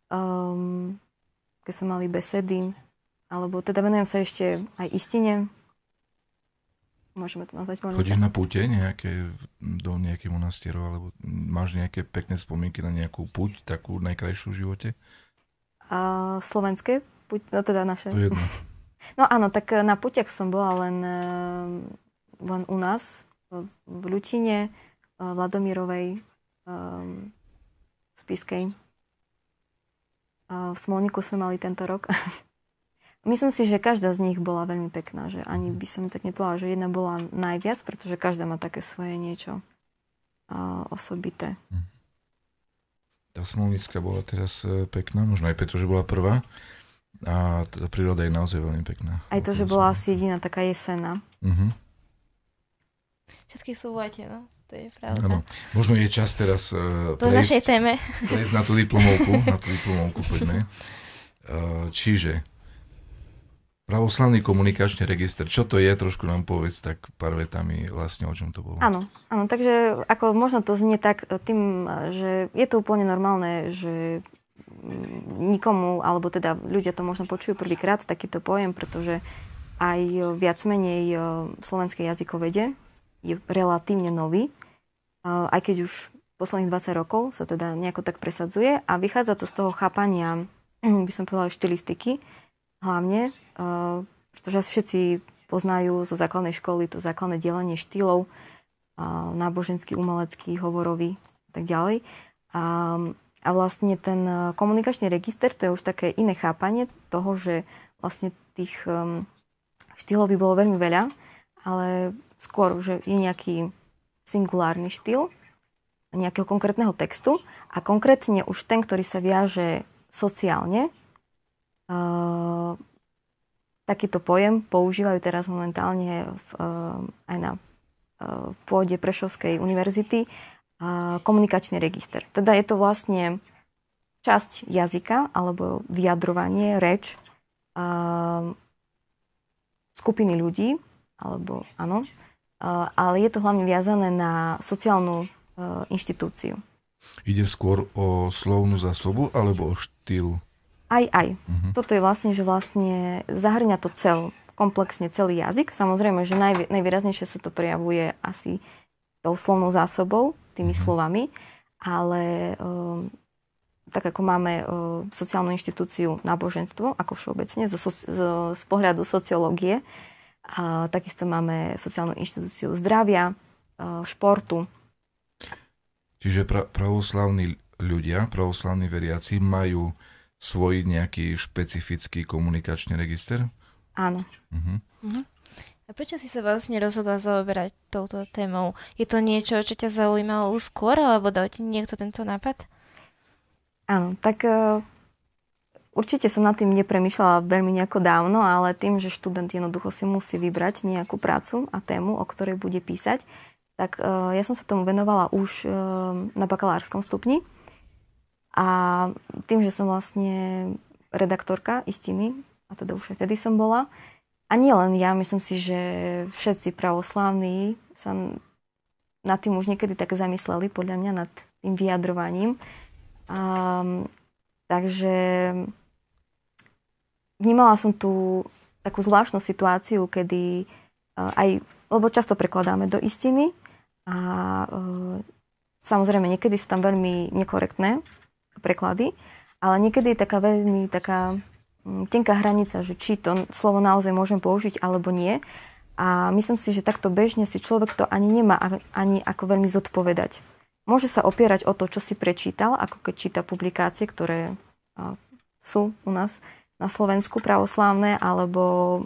um, keď sme mali besedy, alebo teda venujem sa ešte aj istine, môžeme to nazvať voľný Chodíš čas. na púte nejaké, do nejakého monastierov, alebo máš nejaké pekné spomienky na nejakú púť, takú najkrajšiu v živote? A, slovenské púť, no teda naše. To je jedno. (laughs) No áno, tak eh, na púťach som bola len, eh, len u nás, v Ľutine, v eh, Ladomirovej, v Spiskej. V Smolníku sme mali tento rok. (laughs) Myslím si, že každá z nich bola veľmi pekná, že ani mhm. by som tak nepovedala, že jedna bola najviac, pretože každá má také svoje niečo uh, osobité. Mhm. Tá Smolnická bola teraz e, pekná, možno aj preto, že bola prvá. A tá príroda je naozaj veľmi pekná. Aj to, že bola asi jediná taká jesená. Uh-huh. Mhm. Všetky sú vojte, no. To je pravda. Ano. Možno je čas teraz uh, to prejsť, našej téme. prejsť na tú diplomovku. Na tú diplomovku poďme. Uh, čiže Pravoslavný komunikačný register, čo to je, trošku nám povedz tak pár vetami vlastne, o čom to bolo. Áno, áno, takže ako možno to znie tak e, tým, e, že je to úplne normálne, že mm, nikomu, alebo teda ľudia to možno počujú prvýkrát, takýto pojem, pretože aj viac menej e, slovenskej jazykovede je relatívne nový, aj keď už posledných 20 rokov sa teda nejako tak presadzuje a vychádza to z toho chápania, (clears throat) by som povedala, štilistiky, hlavne, uh, pretože všetci poznajú zo základnej školy to základné delenie štýlov, uh, eh, náboženský, umelecký, hovorový a tak ďalej. A, a vlastne ten eh, komunikačný register, to je už také iné chápanie toho, že vlastne tých um, štýlov by bolo veľmi veľa, ale skôr, že je nejaký singulárny štýl nejakého konkrétneho textu a konkrétne už ten, ktorý sa viaže sociálne, Takýto pojem používajú teraz momentálne v, eh, aj na eh, pôde Prešovskej univerzity eh, komunikačný register. Teda je to vlastne časť jazyka alebo vyjadrovanie, reč skupiny ľudí, alebo áno, ale je to hlavne viazané na sociálnu inštitúciu. Ide skôr o slovnú zásobu alebo o štýl aj, aj. Mm-hmm. Toto je vlastne, že vlastne zahrňa to cel, komplexne celý jazyk. Samozrejme, že najvi- najvýraznejšie sa to prejavuje asi tou slovnou zásobou, tými mm-hmm. slovami, ale um, tak ako máme um, sociálnu inštitúciu náboženstvo, ako všeobecne, zo, so, zo, z pohľadu sociológie, a takisto máme sociálnu inštitúciu zdravia, e, športu. Čiže pra- pravoslavní ľudia, pravoslavní veriaci majú svoj nejaký špecifický komunikačný register? Áno. Uh-huh. Uh-huh. A prečo si sa vlastne rozhodla zaoberať touto témou? Je to niečo, čo ťa zaujímalo skôr, alebo dal ti niekto tento nápad? Áno, tak uh, určite som nad tým nepremýšľala veľmi nejako dávno, ale tým, že študent jednoducho si musí vybrať nejakú prácu a tému, o ktorej bude písať, tak uh, ja som sa tomu venovala už uh, na bakalárskom stupni. A tým, že som vlastne redaktorka Istiny, a teda už aj vtedy som bola, a nie len ja, myslím si, že všetci pravoslávni sa nad tým už niekedy tak zamysleli, podľa mňa, nad tým vyjadrovaním. A, takže vnímala som tú takú zvláštnu situáciu, kedy e, aj, lebo často prekladáme do istiny a e, samozrejme niekedy sú tam veľmi nekorektné preklady, ale niekedy je taká veľmi taká mm, tenká hranica, že či to slovo naozaj môžem použiť alebo nie. A myslím si, že takto bežne si človek to ani nemá ani ako veľmi zodpovedať. Môže sa opierať o to, čo si prečítal, ako keď číta publikácie, ktoré sú u nás na Slovensku pravoslávne, alebo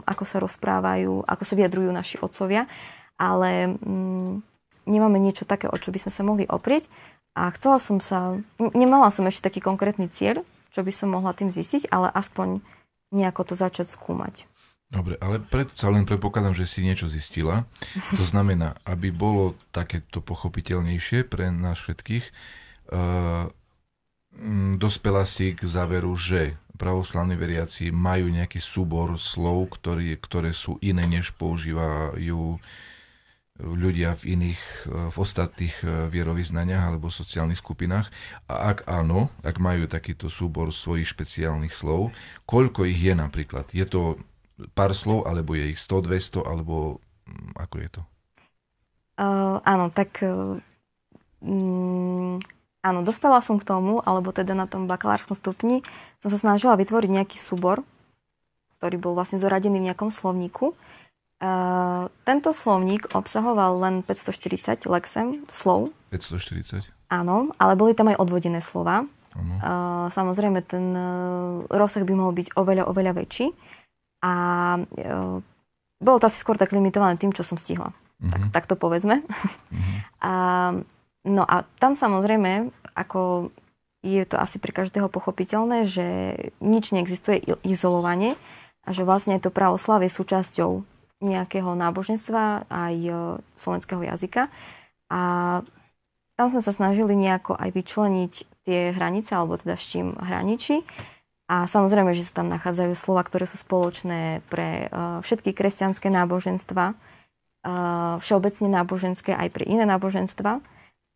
ako sa rozprávajú, ako sa vyjadrujú naši otcovia, ale mm, nemáme niečo také, o čo by sme sa mohli oprieť. A chcela som sa, nemala som ešte taký konkrétny cieľ, čo by som mohla tým zistiť, ale aspoň nejako to začať skúmať. Dobre, ale predsa len predpokladám, že si niečo zistila. To (laughs) znamená, aby bolo takéto pochopiteľnejšie pre nás všetkých, uh, dospela si k záveru, že pravoslavní veriaci majú nejaký súbor slov, ktorý, ktoré sú iné, než používajú uh, ľudia v iných, eh, v ostatných eh, vierovýznaniach alebo sociálnych skupinách? A ak áno, ak majú takýto súbor svojich špeciálnych slov, koľko ich je napríklad? Je to pár slov, alebo je ich 100, 200, alebo mm, ako je to? Uh, áno, tak Um, áno, dospela som k tomu, alebo teda na tom bakalárskom stupni som sa snažila vytvoriť nejaký súbor, ktorý bol vlastne zoradený v nejakom slovníku tento slovník obsahoval len 540 lexem slov. 540? Áno, ale boli tam aj odvodené slova. Uh, samozrejme, ten uh, rozsah by mohol byť oveľa, oveľa väčší. A uh, bolo to asi skôr tak limitované tým, čo som stihla. Uh-huh. Tak, mhm. tak to povedzme. Uh-huh. (laughs) a, no a tam samozrejme, ako je to asi pre každého pochopiteľné, že nič neexistuje izolovanie a že vlastne to pravoslavie súčasťou nejakého náboženstva aj e, slovenského jazyka. A tam sme sa snažili nejako aj vyčleniť tie hranice, alebo teda s čím hraničí. A samozrejme, že sa tam nachádzajú slova, ktoré sú spoločné pre e, všetky kresťanské náboženstva, e, všeobecne náboženské aj pre iné náboženstva.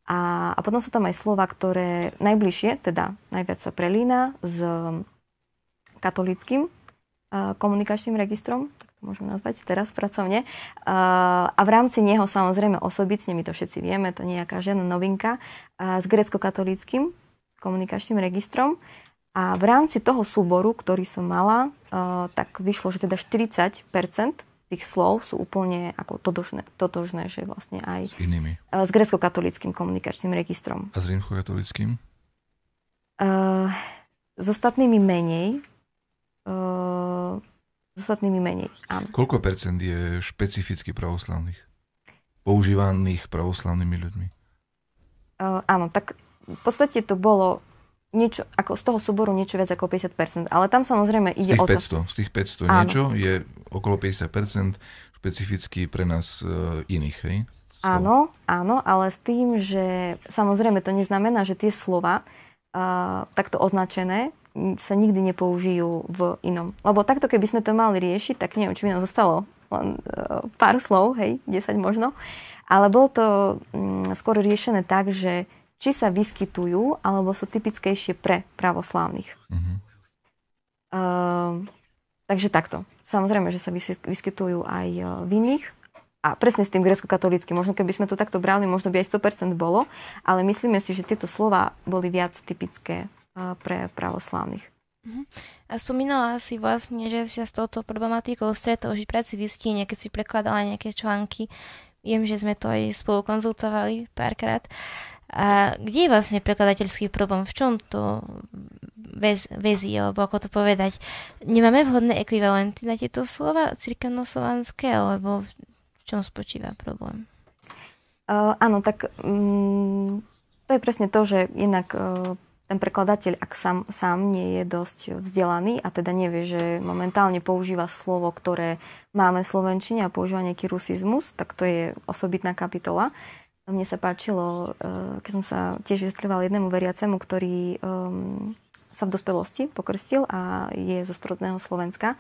A, a potom sú tam aj slova, ktoré najbližšie, teda najviac sa prelína s katolickým komunikačným registrom, môžeme nazvať teraz pracovne. A v rámci neho samozrejme osobitne, my to všetci vieme, to nie je nejaká žiadna novinka, s grecko-katolíckým komunikačným registrom. A v rámci toho súboru, ktorý som mala, tak vyšlo, že teda 40 tých slov sú úplne ako totožné, totožné že vlastne aj s, inými. s grecko katolíckým komunikačným registrom. A s rímsko katolíckým Uh, s ostatnými menej. Uh, s ostatnými menej. Áno. Koľko percent je špecificky pravoslavných? Používaných pravoslavnými ľuďmi? Uh, áno, tak v podstate to bolo niečo, ako z toho súboru niečo viac ako 50%, ale tam samozrejme ide z tých o 500, to... Z tých 500 áno. niečo je okolo 50% špecificky pre nás uh, iných, hej? Slova. Áno, áno, ale s tým, že samozrejme to neznamená, že tie slova uh, takto označené sa nikdy nepoužijú v inom. Lebo takto, keby sme to mali riešiť, tak neviem, či by nám zostalo len e, pár slov, hej, 10 možno. Ale bolo to mm, skôr riešené tak, že či sa vyskytujú, alebo sú typickejšie pre pravoslávnych. Mm-hmm. Ehm, uh, takže takto. Samozrejme, že sa vyskytujú aj e, v iných. A presne s tým grecko-katolíckým. Možno keby sme to takto brali, možno by aj 100% bolo. Ale myslíme si, že tieto slova boli viac typické pre pravoslávnych. Mhm. A spomínala si vlastne, že si sa s touto problematikou stretol už práci v Istíne, keď si prekladala nejaké články. Viem, že sme to aj spolu konzultovali párkrát. A kde je vlastne prekladateľský problém? V čom to väz, väzí, alebo ako to povedať? Nemáme vhodné ekvivalenty na tieto slova cirkevnoslovanské, alebo v čom spočíva problém? Uh, áno, tak um, to je presne to, že jednak uh, ten prekladateľ, ak sám, sám nie je dosť vzdelaný a teda nevie, že momentálne používa slovo, ktoré máme v Slovenčine a používa nejaký rusizmus, tak to je osobitná kapitola. A mne sa páčilo, eh, keď som sa tiež vysvetľovala jednému veriacemu, ktorý um, sa v dospelosti pokrstil a je zo strodného Slovenska,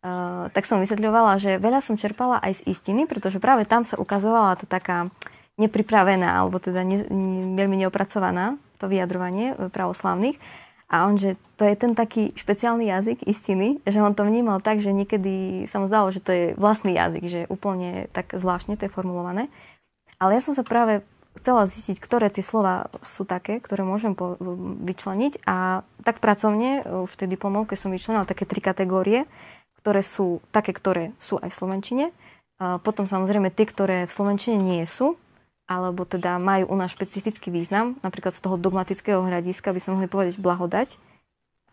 Uh, tak som vysvetľovala, že veľa som čerpala aj z istiny, pretože práve tam sa ukazovala tá taká nepripravená alebo teda ne, ne, veľmi neopracovaná to vyjadrovanie e, pravoslavných. A on, že to je ten taký špeciálny jazyk istiny, že on to vnímal tak, že niekedy sa mu zdalo, že to je vlastný jazyk, že úplne tak zvláštne to je formulované. Ale ja som sa práve chcela zistiť, ktoré tie slova sú také, ktoré môžem po- vyčleniť a tak pracovne e, už v tej diplomovke som vyčlenila také tri kategórie, ktoré sú také, ktoré sú aj v Slovenčine. A e, potom samozrejme tie, ktoré v Slovenčine nie sú, alebo teda majú u nás špecifický význam, napríklad z toho dogmatického hľadiska by sme mohli povedať blahodať, e,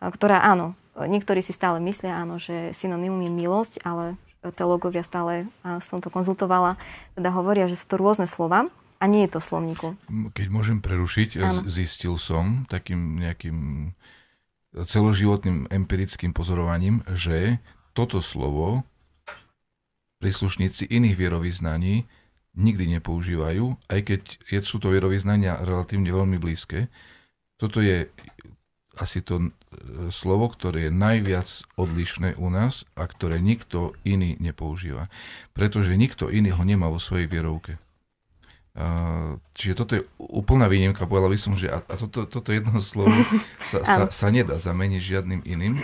ktorá áno, niektorí si stále myslia, áno, že synonymum je milosť, ale teologovia stále, a som to konzultovala, teda hovoria, že sú to rôzne slova, a nie je to slovníku. Keď môžem prerušiť, e, áno. zistil som takým nejakým celoživotným empirickým pozorovaním, že toto slovo príslušníci iných vierovýznaní nikdy nepoužívajú, aj keď sú to vierovýznania relatívne veľmi blízke. Toto je asi to e, slovo, ktoré je najviac odlišné u nás a ktoré nikto iný nepoužíva. Pretože nikto iný ho nemá vo svojej vierovke. Čiže toto je úplná výnimka, povedala by som, že a toto, toto jedno slovo (laughs) sa, sa, sa nedá zameniť žiadnym iným,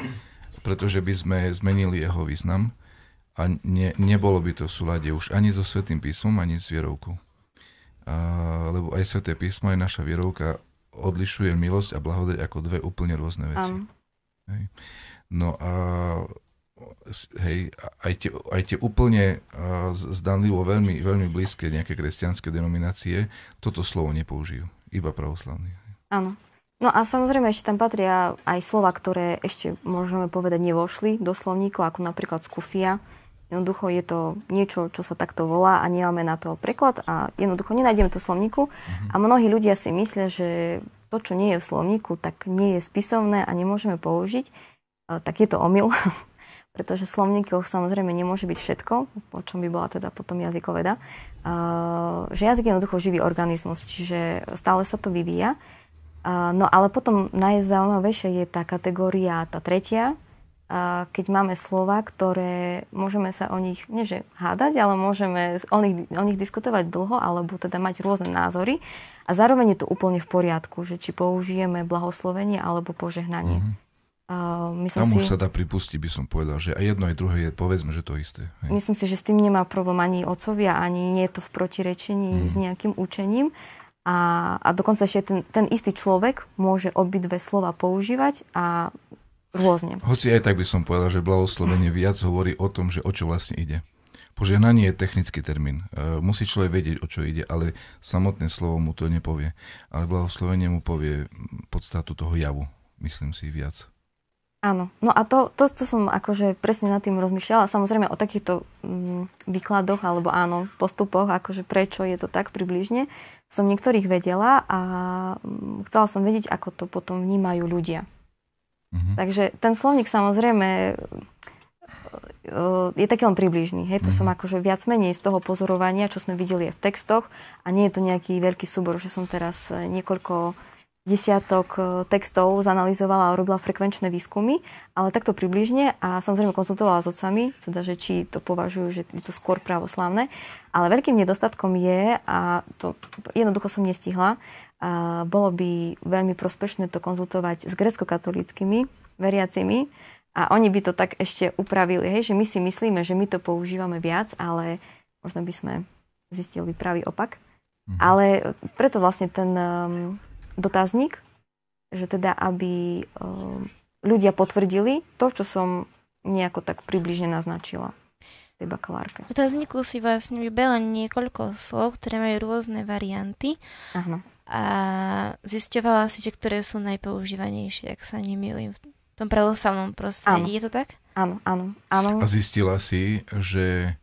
pretože by sme zmenili jeho význam. A ne, nebolo by to v súlade už ani so Svetým písmom, ani s vierovkou. A, lebo aj Sveté písmo, aj naša vierovka odlišuje milosť a blahodeť ako dve úplne rôzne veci. Hej. No a hej, aj tie, aj tie úplne zdanlivo veľmi, veľmi blízke nejaké kresťanské denominácie toto slovo nepoužijú. Iba pravoslavní. Áno. No a samozrejme ešte tam patria aj slova, ktoré ešte môžeme povedať nevošli do slovníkov, ako napríklad skufia, Jednoducho je to niečo, čo sa takto volá a nemáme na to preklad a jednoducho nenájdeme to v slovníku. Mhm. A mnohí ľudia si myslia, že to, čo nie je v slovníku, tak nie je spisovné a nemôžeme použiť. Tak je to omyl, (laughs) pretože v slovníkoch samozrejme nemôže byť všetko, o čom by bola teda potom jazykoveda. Že jazyk je jednoducho živý organizmus, čiže stále sa to vyvíja. No ale potom najzaujímavejšia je tá kategória, tá tretia, a keď máme slova, ktoré môžeme sa o nich, nie že hádať, ale môžeme o nich, o nich diskutovať dlho, alebo teda mať rôzne názory. A zároveň je to úplne v poriadku, že či použijeme blahoslovenie alebo požehnanie. Mm-hmm. Uh, Tam si, už sa dá pripustiť, by som povedal, že aj jedno, aj druhé je, povedzme, že to isté. Hej. Myslím si, že s tým nemá problém ani ocovia, ani nie je to v protirečení mm. s mhm. nejakým učením. A, a dokonca ešte ten, ten istý človek môže obidve slova používať a rôzne. Hoci aj tak by som povedal, že blahoslovenie viac hovorí o tom, že o čo vlastne ide. Poženanie je technický termín. E, musí človek vedieť, o čo ide, ale samotné slovo mu to nepovie. Ale blahoslovenie mu povie podstatu toho javu, myslím si, viac. Áno, no a to, to, to som akože presne nad tým rozmýšľala. Samozrejme o takýchto m, mm, výkladoch alebo áno, postupoch, akože prečo je to tak približne, som niektorých vedela a mm, chcela som vedieť, ako to potom vnímajú ľudia. Mhm. Takže ten slovník samozrejme e, e, je taký len približný. Hej, to mhm. som akože viac menej z toho pozorovania, čo sme videli aj v textoch a nie je to nejaký veľký súbor, že som teraz e, niekoľko desiatok textov zanalizovala a robila frekvenčné výskumy, ale takto približne a samozrejme konzultovala s otcami, teda, že či to považujú, že je to skôr pravoslavné, Ale veľkým nedostatkom je, a to jednoducho som nestihla, a bolo by veľmi prospešné to konzultovať s grecko-katolíckými veriacimi a oni by to tak ešte upravili, hej, že my si myslíme, že my to používame viac, ale možno by sme zistili pravý opak. Mhm. Ale preto vlastne ten um, dotazník, že teda aby um, ľudia potvrdili to, čo som nejako tak približne naznačila tej bakalárke. V dotazníku si vlastne vybela niekoľko slov, ktoré majú rôzne varianty. Aha a zisťovala si, že ktoré sú najpoužívanejšie, ak sa nemýlim, v tom pravoslavnom prostredí. Áno. Je to tak? Áno, áno, áno. A zistila si, že...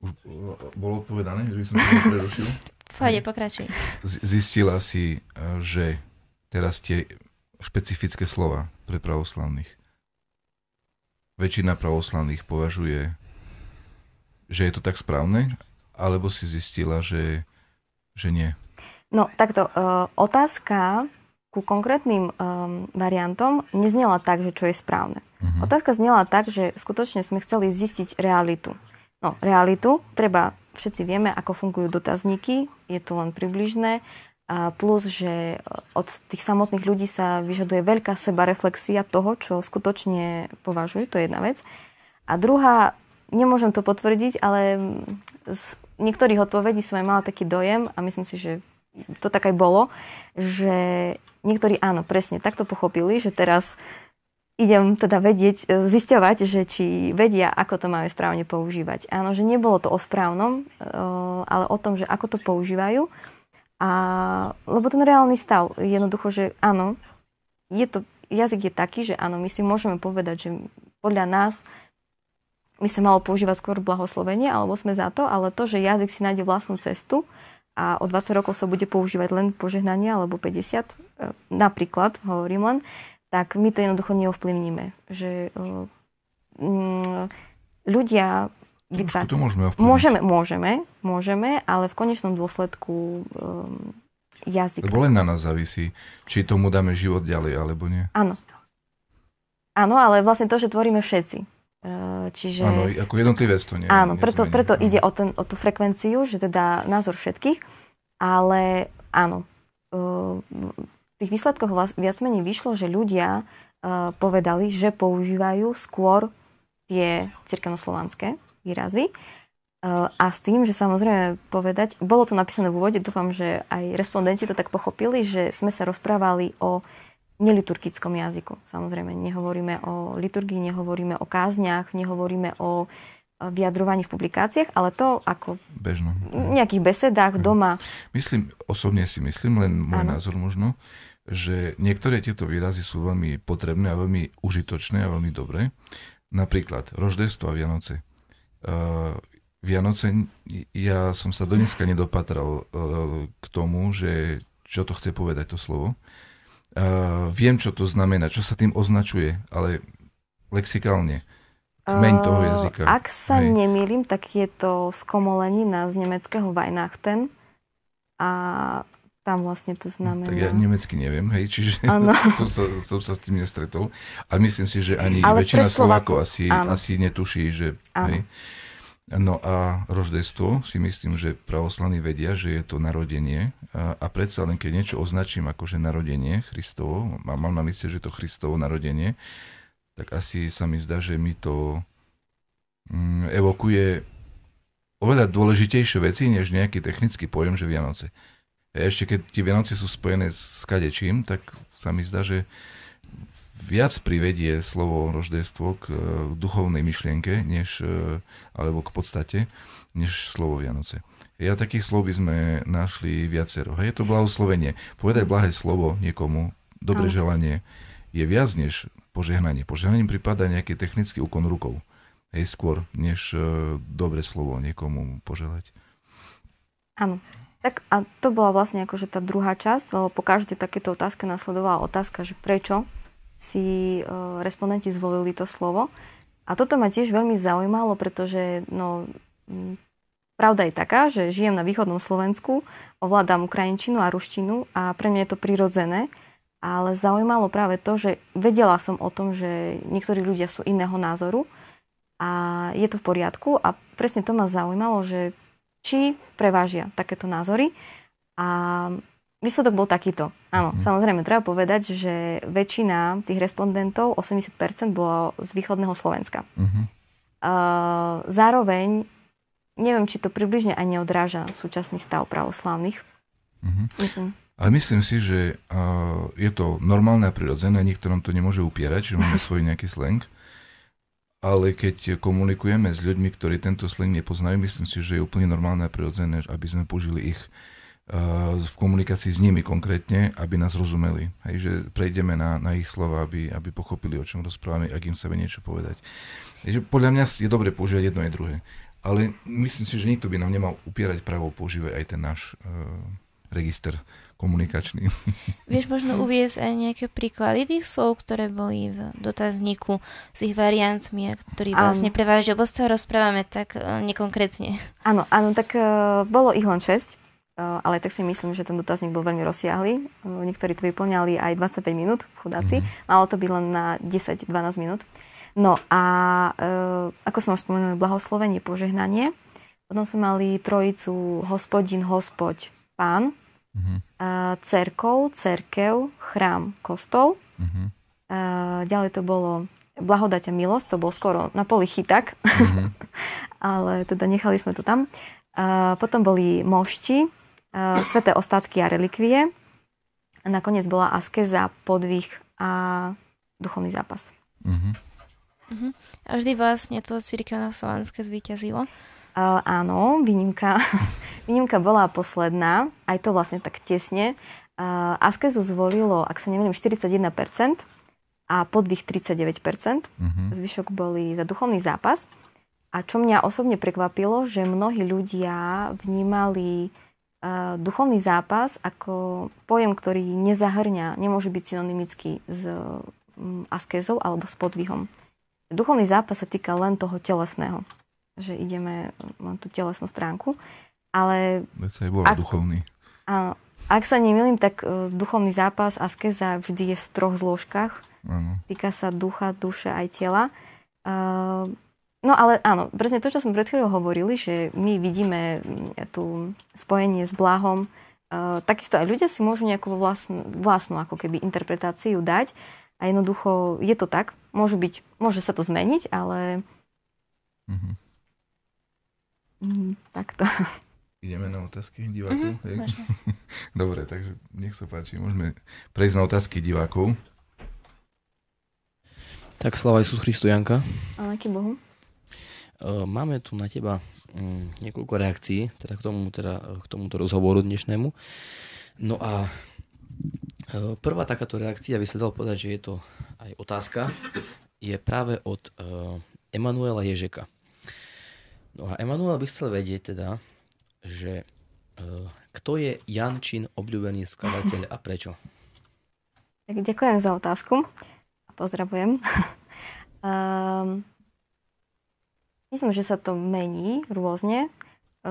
Už e, bolo odpovedané, že by som to prerušil? Pôjde, pokračuj. Zistila si, e, že teraz tie špecifické slova pre pravoslavných. Väčšina pravoslavných považuje, že je to tak správne, alebo si zistila, že, že nie? No takto, uh, otázka ku konkrétnym um, variantom neznela tak, že čo je správne. Uh-huh. Otázka znela tak, že skutočne sme chceli zistiť realitu. No, realitu treba, všetci vieme, ako fungujú dotazníky, je to len približné, a plus, že e, od tých samotných ľudí sa vyžaduje veľká sebareflexia toho, čo skutočne považujú, to je jedna vec. A druhá, nemôžem to potvrdiť, ale z niektorých odpovedí som aj mala taký dojem a myslím si, že to tak aj bolo, že niektorí áno, presne takto pochopili, že teraz idem teda vedieť, e, zisťovať, že či vedia, ako to máme správne používať. Áno, že nebolo to o správnom, e, ale o tom, že ako to používajú. A, lebo ten reálny stav, jednoducho, že áno, je to, jazyk je taký, že áno, my si môžeme povedať, že podľa nás my sa malo používať skôr blahoslovenie, alebo sme za to, ale to, že jazyk si nájde vlastnú cestu, a o 20 rokov sa bude používať len požehnanie alebo 50, e, napríklad, hovorím len, tak my to jednoducho neovplyvníme. Že e, mm, ľudia to môžeme, môžeme, môžeme, môžeme, ale v konečnom dôsledku um, jazyk... Lebo len na nás závisí, či tomu dáme život ďalej, alebo nie. Áno. Áno, ale vlastne to, že tvoríme všetci. Čiže... Áno, ako jednotlivec to nie Áno, preto, preto ide o, ten, o tú frekvenciu, že teda názor všetkých, ale áno, e, v tých výsledkoch viac menej vyšlo, že ľudia e, povedali, že používajú skôr tie cirkevnoslovanské výrazy e, a s tým, že samozrejme povedať, bolo to napísané v úvode, dúfam, že aj respondenti to tak pochopili, že sme sa rozprávali o neliturgickom jazyku. Samozrejme, nehovoríme o liturgii, nehovoríme o kázniach, nehovoríme o e, vyjadrovaní v publikáciách, ale to ako Bežno. v nejakých besedách mhm. doma. Myslím, osobne si myslím, len môj ano. názor možno, že niektoré tieto výrazy sú veľmi potrebné a veľmi užitočné a veľmi dobré. Napríklad roždestvo a Vianoce. Uh, Vianoce, ja som sa do dneska nedopatral uh, e, k tomu, že čo to chce povedať to slovo. Uh, viem, čo to znamená, čo sa tým označuje, ale lexikálne. Kmeň toho eh, jazyka. Uh, ak sa Hej. nemýlim, tak je to skomolenina z nemeckého Weihnachten a tam vlastne to znamená. Hm, tak ja nemecky neviem, hej, čiže (laughs) som, sa, som sa s tým nestretol. A myslím si, že ani Ale väčšina Slovákov asi, asi netuší, že... Hej. Uh, No a roždestvo si myslím, že pravoslavní vedia, že je to narodenie a predsa len keď niečo označím ako že narodenie Christovo, a mám na mysle, že to Christovo narodenie, tak asi sa mi zdá, že mi to mm, evokuje oveľa dôležitejšie veci, než nejaký technický pojem, že Vianoce. A ešte keď tie Vianoce sú spojené s kadečím, tak sa mi zdá, že viac privedie slovo roždejstvo k e, duchovnej myšlienke, než, e, alebo k podstate, než slovo Vianoce. Ja takých slov by sme našli viacero. Hej, to blahoslovenie. Povedať blahé slovo niekomu, dobre želanie, je viac než požehnanie. Požehnaním prípada nejaký technický úkon rukou. Hej, skôr, než e, dobre slovo niekomu poželať. Áno. Tak a to bola vlastne akože tá druhá časť, lebo po každej takéto otázke nasledovala otázka, že prečo si respondenti zvolili to slovo. A toto ma tiež veľmi zaujímalo, pretože no, pravda je taká, že žijem na východnom Slovensku, ovládam ukrajinčinu a ruštinu a pre mňa je to prirodzené, ale zaujímalo práve to, že vedela som o tom, že niektorí ľudia sú iného názoru a je to v poriadku a presne to ma zaujímalo, že či prevážia takéto názory a Výsledok bol takýto. Áno, mm. samozrejme, treba povedať, že väčšina tých respondentov, 80%, bolo z východného Slovenska. Mm-hmm. Uh, zároveň, neviem, či to približne aj neodráža súčasný stav pravoslávnych. Mm-hmm. Myslím. Ale myslím si, že uh, je to normálne a prirodzené, nikto nám to nemôže upierať, že máme (laughs) svoj nejaký slang. Ale keď komunikujeme s ľuďmi, ktorí tento slang nepoznajú, myslím si, že je úplne normálne a prirodzené, aby sme použili ich Eh, v komunikácii s nimi konkrétne, aby nás rozumeli. Hej, že prejdeme na, na ich slova, aby, aby pochopili, o čom rozprávame, ak im sa vie niečo povedať. Takže podľa mňa je dobre používať jedno aj druhé. Ale myslím si, že nikto by nám nemal upierať právo používať aj ten náš uh, register komunikačný. (laughs) Vieš možno uviezť aj nejaké príklady tých slov, ktoré boli v dotazníku s ich variantmi, ktorí vlastne prevážia, lebo z toho rozprávame tak eh, nekonkrétne. Áno, áno, tak uh, bolo ich len 6 Eh, ale tak si myslím, že ten dotazník bol veľmi rozsiahly. Eh, niektorí to vyplňali aj 25 minút, chudáci. Mm-hmm. Malo to byť len na 10-12 minút. No a e, ako sme už spomenuli, blahoslovenie, požehnanie. Potom sme mali trojicu hospodin, hospod, pán, mm-hmm. e, cerkov, cerkev, chrám, kostol. Mm-hmm. E, ďalej to bolo blahodať a milosť, to bol skoro na poli chytak, mm-hmm. (laughs) ale teda nechali sme to tam. E, potom boli mošti, sveté ostatky a relikvie. A nakoniec bola askeza, podvih a duchovný zápas. Uh-huh. Uh-huh. A vždy vlastne to cirkevno-slovanské zvýťazilo? Uh, áno, výnimka, (laughs) výnimka bola posledná, aj to vlastne tak tesne. Uh, askezu zvolilo, ak sa nemýlim, 41% a podvih 39%. Uh-huh. Zvyšok boli za duchovný zápas. A čo mňa osobne prekvapilo, že mnohí ľudia vnímali duchovný zápas ako pojem, ktorý nezahrňa, nemôže byť synonymický s mm, askézou alebo s podvihom. Duchovný zápas sa týka len toho telesného, že ideme na tú telesnú stránku, ale... Veď sa aj duchovný. Áno, ak sa nemýlim, tak e, duchovný zápas askeza vždy je v troch zložkách. Ano. Týka sa ducha, duše aj tela. Uh, No ale áno, presne to, čo sme pred chvíľou hovorili, že my vidíme mm, tu spojenie s blahom, uh, takisto aj ľudia si môžu nejakú vlastnú, vlastnú ako keby interpretáciu dať a jednoducho je to tak, môže byť, môže sa to zmeniť, ale mm-hmm. mm, takto. Ideme na otázky divákov? Mm-hmm, (laughs) Dobre, takže nech sa páči, môžeme prejsť na otázky divákov. Tak sláva Isus Christu, Janka. A Bohu. E, máme tu na teba mm, niekoľko reakcií teda k, tomu, teda e, k tomuto rozhovoru dnešnému. No a e, prvá takáto reakcia, by sa dal povedať, že je to aj otázka, je práve od Emanuela Ježeka. No a Emanuel by chcel vedieť teda, že kto je Jančin obľúbený skladateľ a prečo? Tak ďakujem za otázku a pozdravujem. (laughs) Ehm, Myslím, že sa to mení rôzne e,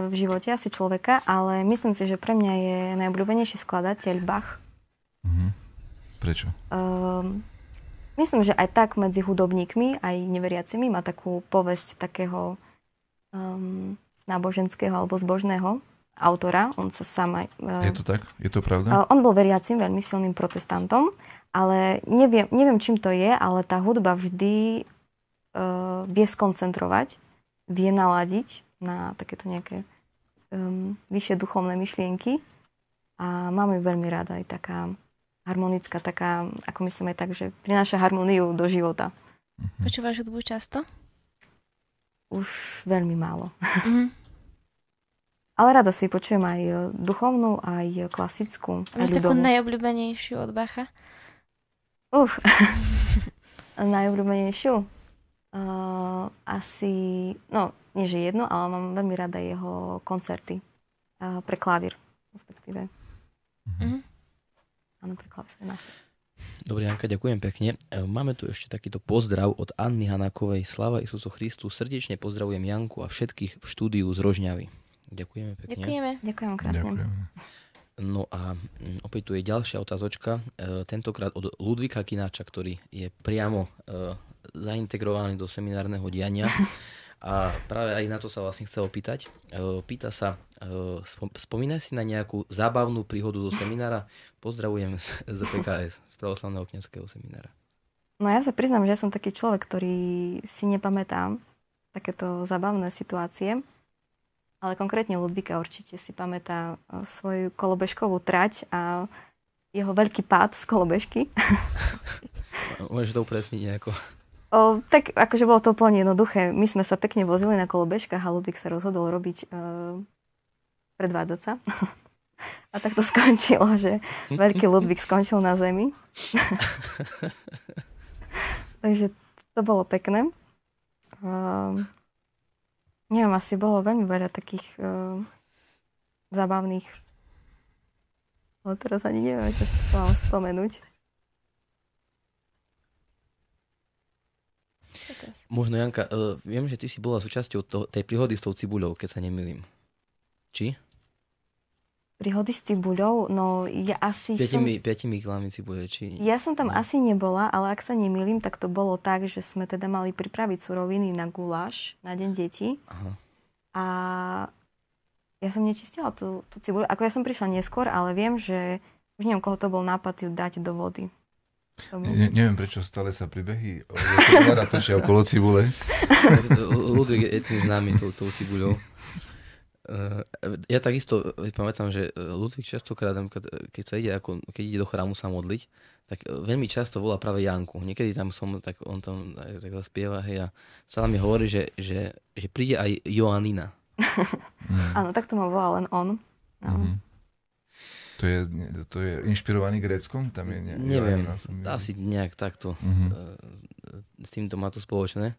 v živote asi človeka, ale myslím si, že pre mňa je najobľúbenejší skladateľ Bach. Mhm. Prečo? Um, myslím, že aj tak medzi hudobníkmi, aj neveriacimi má takú povesť takého um, náboženského alebo zbožného autora. On sa sám aj... Uh, je to tak? Je to pravda? Uh, on bol veriacim, veľmi silným protestantom, ale neviem, neviem čím to je, ale tá hudba vždy uh, vie skoncentrovať vie naladiť na takéto nejaké um, vyššie duchovné myšlienky. A mám ju veľmi rada, aj taká harmonická, taká, ako myslím aj tak, že prináša harmoniu do života. Mhm. Počúvaš hudbu často? Už veľmi málo. Mm-hmm. (laughs) Ale rada si počujem aj duchovnú, aj klasickú. Máš takú najobľúbenejšiu od Bacha? Uf, (laughs) najobľúbenejšiu? uh, asi, no nie že jedno, ale mám veľmi rada jeho koncerty uh, pre klavír, respektíve. Mm-hmm. Áno, pre klavír. Dobre, Janka, ďakujem pekne. Eh, máme tu ešte takýto pozdrav od Anny Hanákovej. Slava Isusu Christu. Srdečne pozdravujem Janku a všetkých v štúdiu z Rožňavy. Ďakujeme pekne. Ďakujeme. Ďakujem krásne. No a mm, opäť tu je ďalšia otázočka, tentokrát od Ludvika Kináča, ktorý je priamo Zaintegrovaný do seminárneho diania. A práve aj na to sa vlastne chcel opýtať. E, pýta sa, e, spomínaš si na nejakú zábavnú príhodu zo seminára? Pozdravujem z PKS, z Pravoslavného kniazského seminára. No ja sa priznám, že ja som taký človek, ktorý si nepamätám takéto zábavné situácie. Ale konkrétne Ludvíka určite si pamätá e, svoju kolobežkovú trať a jeho veľký pád z kolobežky. (laughs) Môžeš to upresniť nejako. O, tak akože bolo to úplne jednoduché. My sme sa pekne vozili na kolobežkách a Ludvík sa rozhodol robiť, e, predvádzať sa. (laughs) A tak to (laughs) skončilo, že veľký Ludvík skončil na zemi. (laughs) Takže to bolo pekné. Uh, neviem, asi bolo veľmi veľa takých uh, e, zabavných... No teraz ani neviem, čo si to mám spomenúť. Možno, Janka, uh, viem, že ty si bola súčasťou to, tej príhody s tou cibuľou, keď sa nemýlim. Či? Príhody s cibuľou? No, ja asi piatimi, som... Piatimi kilami cibule, či... Ja som tam no. asi nebola, ale ak sa nemýlim, tak to bolo tak, že sme teda mali pripraviť suroviny na guláš na Deň detí. Aha. A ja som nečistila tú, tú cibuľu. Ako ja som prišla neskôr, ale viem, že už neviem, koho to bol nápad ju dať do vody. Ne, neviem, prečo stále sa pribehy. točia okolo cibule. (laughs) Ludvík je tým známy tou, tou cibuľou. Eh, ja takisto pamätám, že eh, Ludvík častokrát, eh, keď sa ide, ako, keď ide do chrámu sa modliť, tak veľmi často volá práve Janku. Niekedy tam som, tak on tam tak spieva, hej, a sa mi hovorí, že, že, že príde aj Joanina. (laughs) Áno, tak to ma volá len on. No. Mm-hmm. To je, to je inšpirovaný Gréckom? Tam je ne, Neviem, asi nejak takto. Uh-huh. S týmto má to spoločné.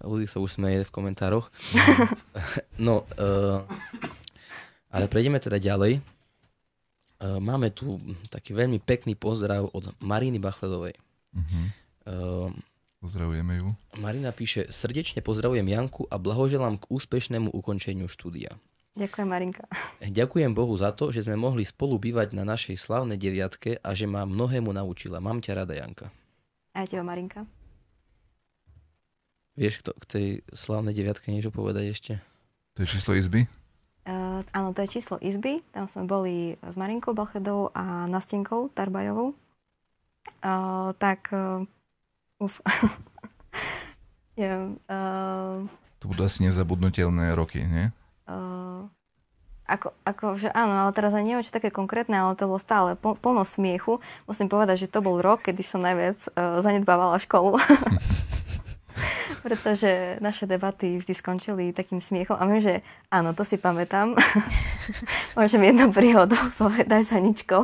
Ľudí sa už smeje v komentároch. (laughs) no, uh, ale prejdeme teda ďalej. Uh, máme tu taký veľmi pekný pozdrav od Mariny Bachledovej. Uh-huh. Mhm. Uh, Pozdravujeme ju. Marina píše, srdečne pozdravujem Janku a blahoželám k úspešnému ukončeniu štúdia. Ďakujem, Marinka. Ďakujem Bohu za to, že sme mohli spolu bývať na našej slavnej deviatke a že ma mnohému naučila. Mám ťa rada, Janka. A teba, Marinka. Vieš kto, k tej slavnej deviatke niečo povedať ešte? To je číslo izby? Uh, áno, to je číslo izby. Tam sme boli s Marinkou Balchedou a nastinkou Tarbajovou. Uh, tak... Uh, uf. yeah, (laughs) uh, to budú asi nezabudnutelné roky, nie? Eh, ako, ako, že áno, ale teraz aj neviem, čo také konkrétne, ale to bolo stále plno smiechu. Musím povedať, že to bol rok, kedy som najviac uh, zanedbávala školu. (laughs) Pretože naše debaty vždy skončili takým smiechom. A viem, že áno, to si pamätám. (laughs) Môžem jednu príhodu (laughs) povedať s Aničkou.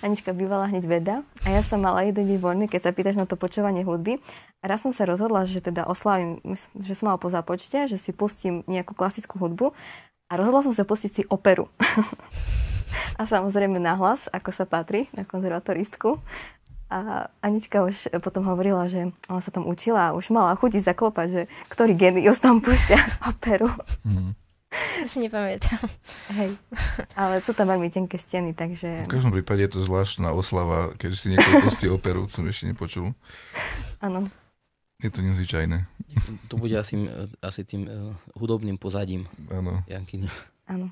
Anička bývala hneď veda. A ja som mala jeden deň voľný, keď sa pýtaš na to počúvanie hudby. A raz som sa rozhodla, že teda oslavím, že som mala po započte, že si pustím nejakú klasickú hudbu. A rozhodla som sa pustiť si operu. (laughs) a samozrejme nahlas, ako sa patrí na konzervatoristku. A Anička už potom hovorila, že ona sa tam učila a už mala chuť zaklopať, že ktorý genius tam púšťa (laughs) operu. Mm. Si nepamätám. Hej. Ale sú tam veľmi tenké steny, takže... V každom prípade je to zvláštna oslava, keďže si niekto pustí operu, som ešte nepočul. Áno. Je to nezvyčajné. To bude asi, asi tým uh, hudobným pozadím. Áno. Áno.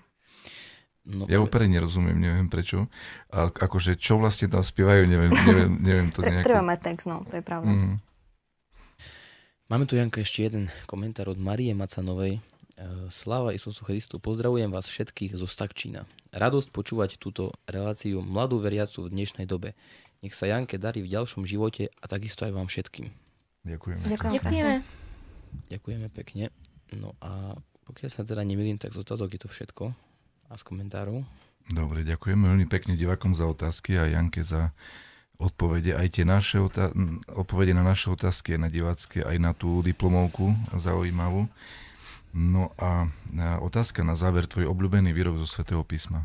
No, ja opere nerozumiem, neviem prečo. A akože čo vlastne tam spievajú, neviem, neviem, neviem to nejako. Treba mať text, no, to je pravda. Mm. Máme tu, Janka, ešte jeden komentár od Marie Macanovej. Eh, Sláva Isusu Christu, pozdravujem vás všetkých zo Stakčína. Radosť počúvať túto reláciu mladú veriacu v dnešnej dobe. Nech sa Janke darí v ďalšom živote a takisto aj vám všetkým. Ďakujeme. Ďakujeme. Ďakujeme. Ďakujeme pekne. No a pokiaľ sa teda nemýlim, tak z otázok je to všetko a z komentárov. Dobre, ďakujeme veľmi pekne divakom za otázky a Janke za odpovede, aj tie naše otá- odpovede na naše otázky, na divácké, aj na tú diplomovku zaujímavú. No a otázka na záver, tvoj obľúbený výrok zo svätého písma.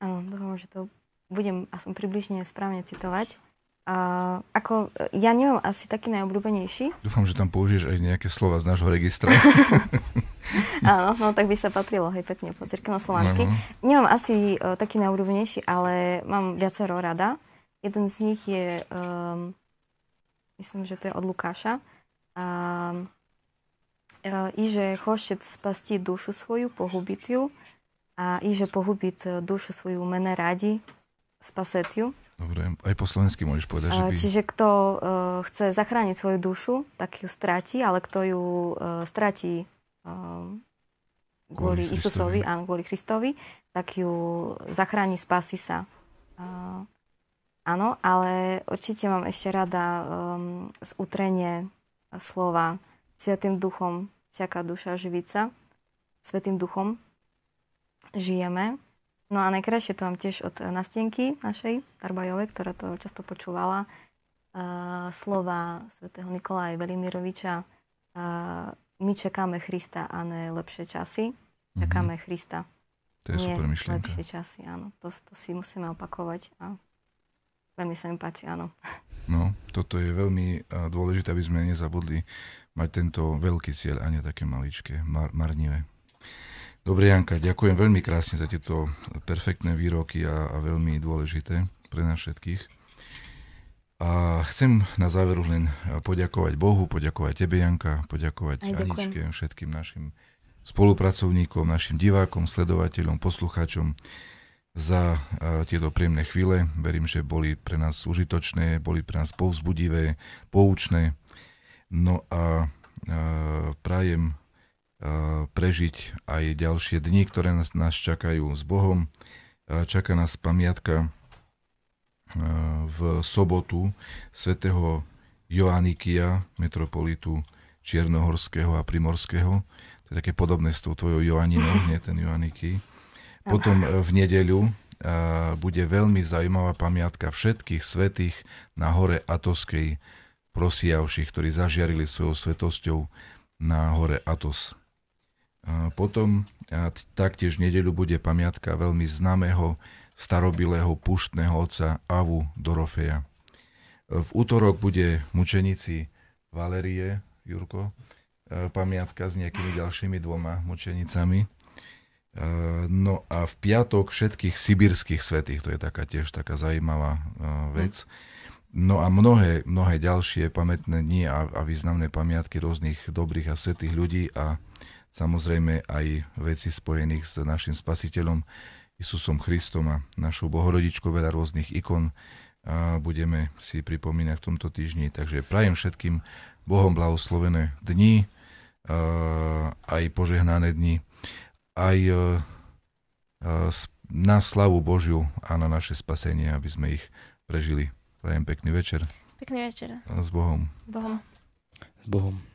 Áno, dúfam, že to budem aspoň približne správne citovať ako ja nemám asi taký najobľúbenejší. Dúfam, že tam použiješ aj nejaké slova z nášho registra. (laughs) Áno, no tak by sa patrilo, hej, pekne po cirkevno-slovansky. Uh-huh. No, no. Nemám asi uh, taký najobľúbenejší, ale mám viacero rada. Jeden z nich je, um, myslím, že to je od Lukáša. Um, uh, že chošec spasti dušu svoju, pohubit ju. A že pohubit e, dušu svoju mene radi, z Pasetiu. Dobre, aj po slovensky môžeš povedať. Že eh, by... Čiže kto uh, chce zachrániť svoju dušu, tak ju stráti, ale kto ju uh, eh, stratí uh, kvôli, kvôli Isusovi, a kvôli Kristovi, tak ju zachráni, spasí sa. Uh, áno, ale určite mám ešte rada um, z utrenie slova Svetým duchom, vďaka duša živica, Svetým duchom žijeme No a najkrajšie to mám tiež od eh, Nastienky našej, Tarbajovej, ktorá to často počúvala. Uh, slova svätého Nikolaja Velimiroviča uh, eh, My čakáme Krista a ne lepšie časy. Čakáme mm-hmm. Krista. To je Nie super myšlienka. lepšie časy, áno. To, to si musíme opakovať a veľmi sa mi páči, áno. No, toto je veľmi dôležité, aby sme nezabudli mať tento veľký cieľ a nie také maličké, mar- marnivé. Dobre, Janka, ďakujem veľmi krásne za tieto perfektné výroky a, a veľmi dôležité pre nás všetkých. A chcem na záver už len poďakovať Bohu, poďakovať tebe, Janka, poďakovať Aj, Aničke, všetkým našim spolupracovníkom, našim divákom, sledovateľom, poslucháčom za e, tieto príjemné chvíle. Verím, že boli pre nás užitočné, boli pre nás povzbudivé, poučné. No a e, prajem Eh, prežiť aj ďalšie dni, ktoré nás, nás čakajú s Bohom. Eh, čaká nás pamiatka eh, v sobotu svätého Joannikia, metropolitu Čiernohorského a Primorského. To je také podobné s tou tvojou Joaninou, nie ten Joanniky. Potom v nedeľu bude veľmi zaujímavá pamiatka všetkých svetých na hore Atoskej prosiavších, ktorí zažiarili svojou svetosťou na hore Atos. A potom a taktiež v nedeľu bude pamiatka veľmi známeho starobilého puštného oca Avu Dorofeja. V útorok bude mučenici Valerie Jurko, e, pamiatka s nejakými ďalšími dvoma mučenicami. E, no a v piatok všetkých sibírskych svetých, to je taká tiež taká zaujímavá e, vec. No a mnohé, mnohé ďalšie pamätné dni a, a významné pamiatky rôznych dobrých a svetých ľudí a samozrejme aj veci spojených s našim spasiteľom Isusom Christom a našou Bohorodičkou veľa rôznych ikon a budeme si pripomínať v tomto týždni. Takže prajem všetkým Bohom blahoslovené dni, aj požehnané dni, aj e, e, na slavu Božiu a na naše spasenie, aby sme ich prežili. Prajem pekný večer. Pekný večer. A s Bohom. S Bohom. S Bohom.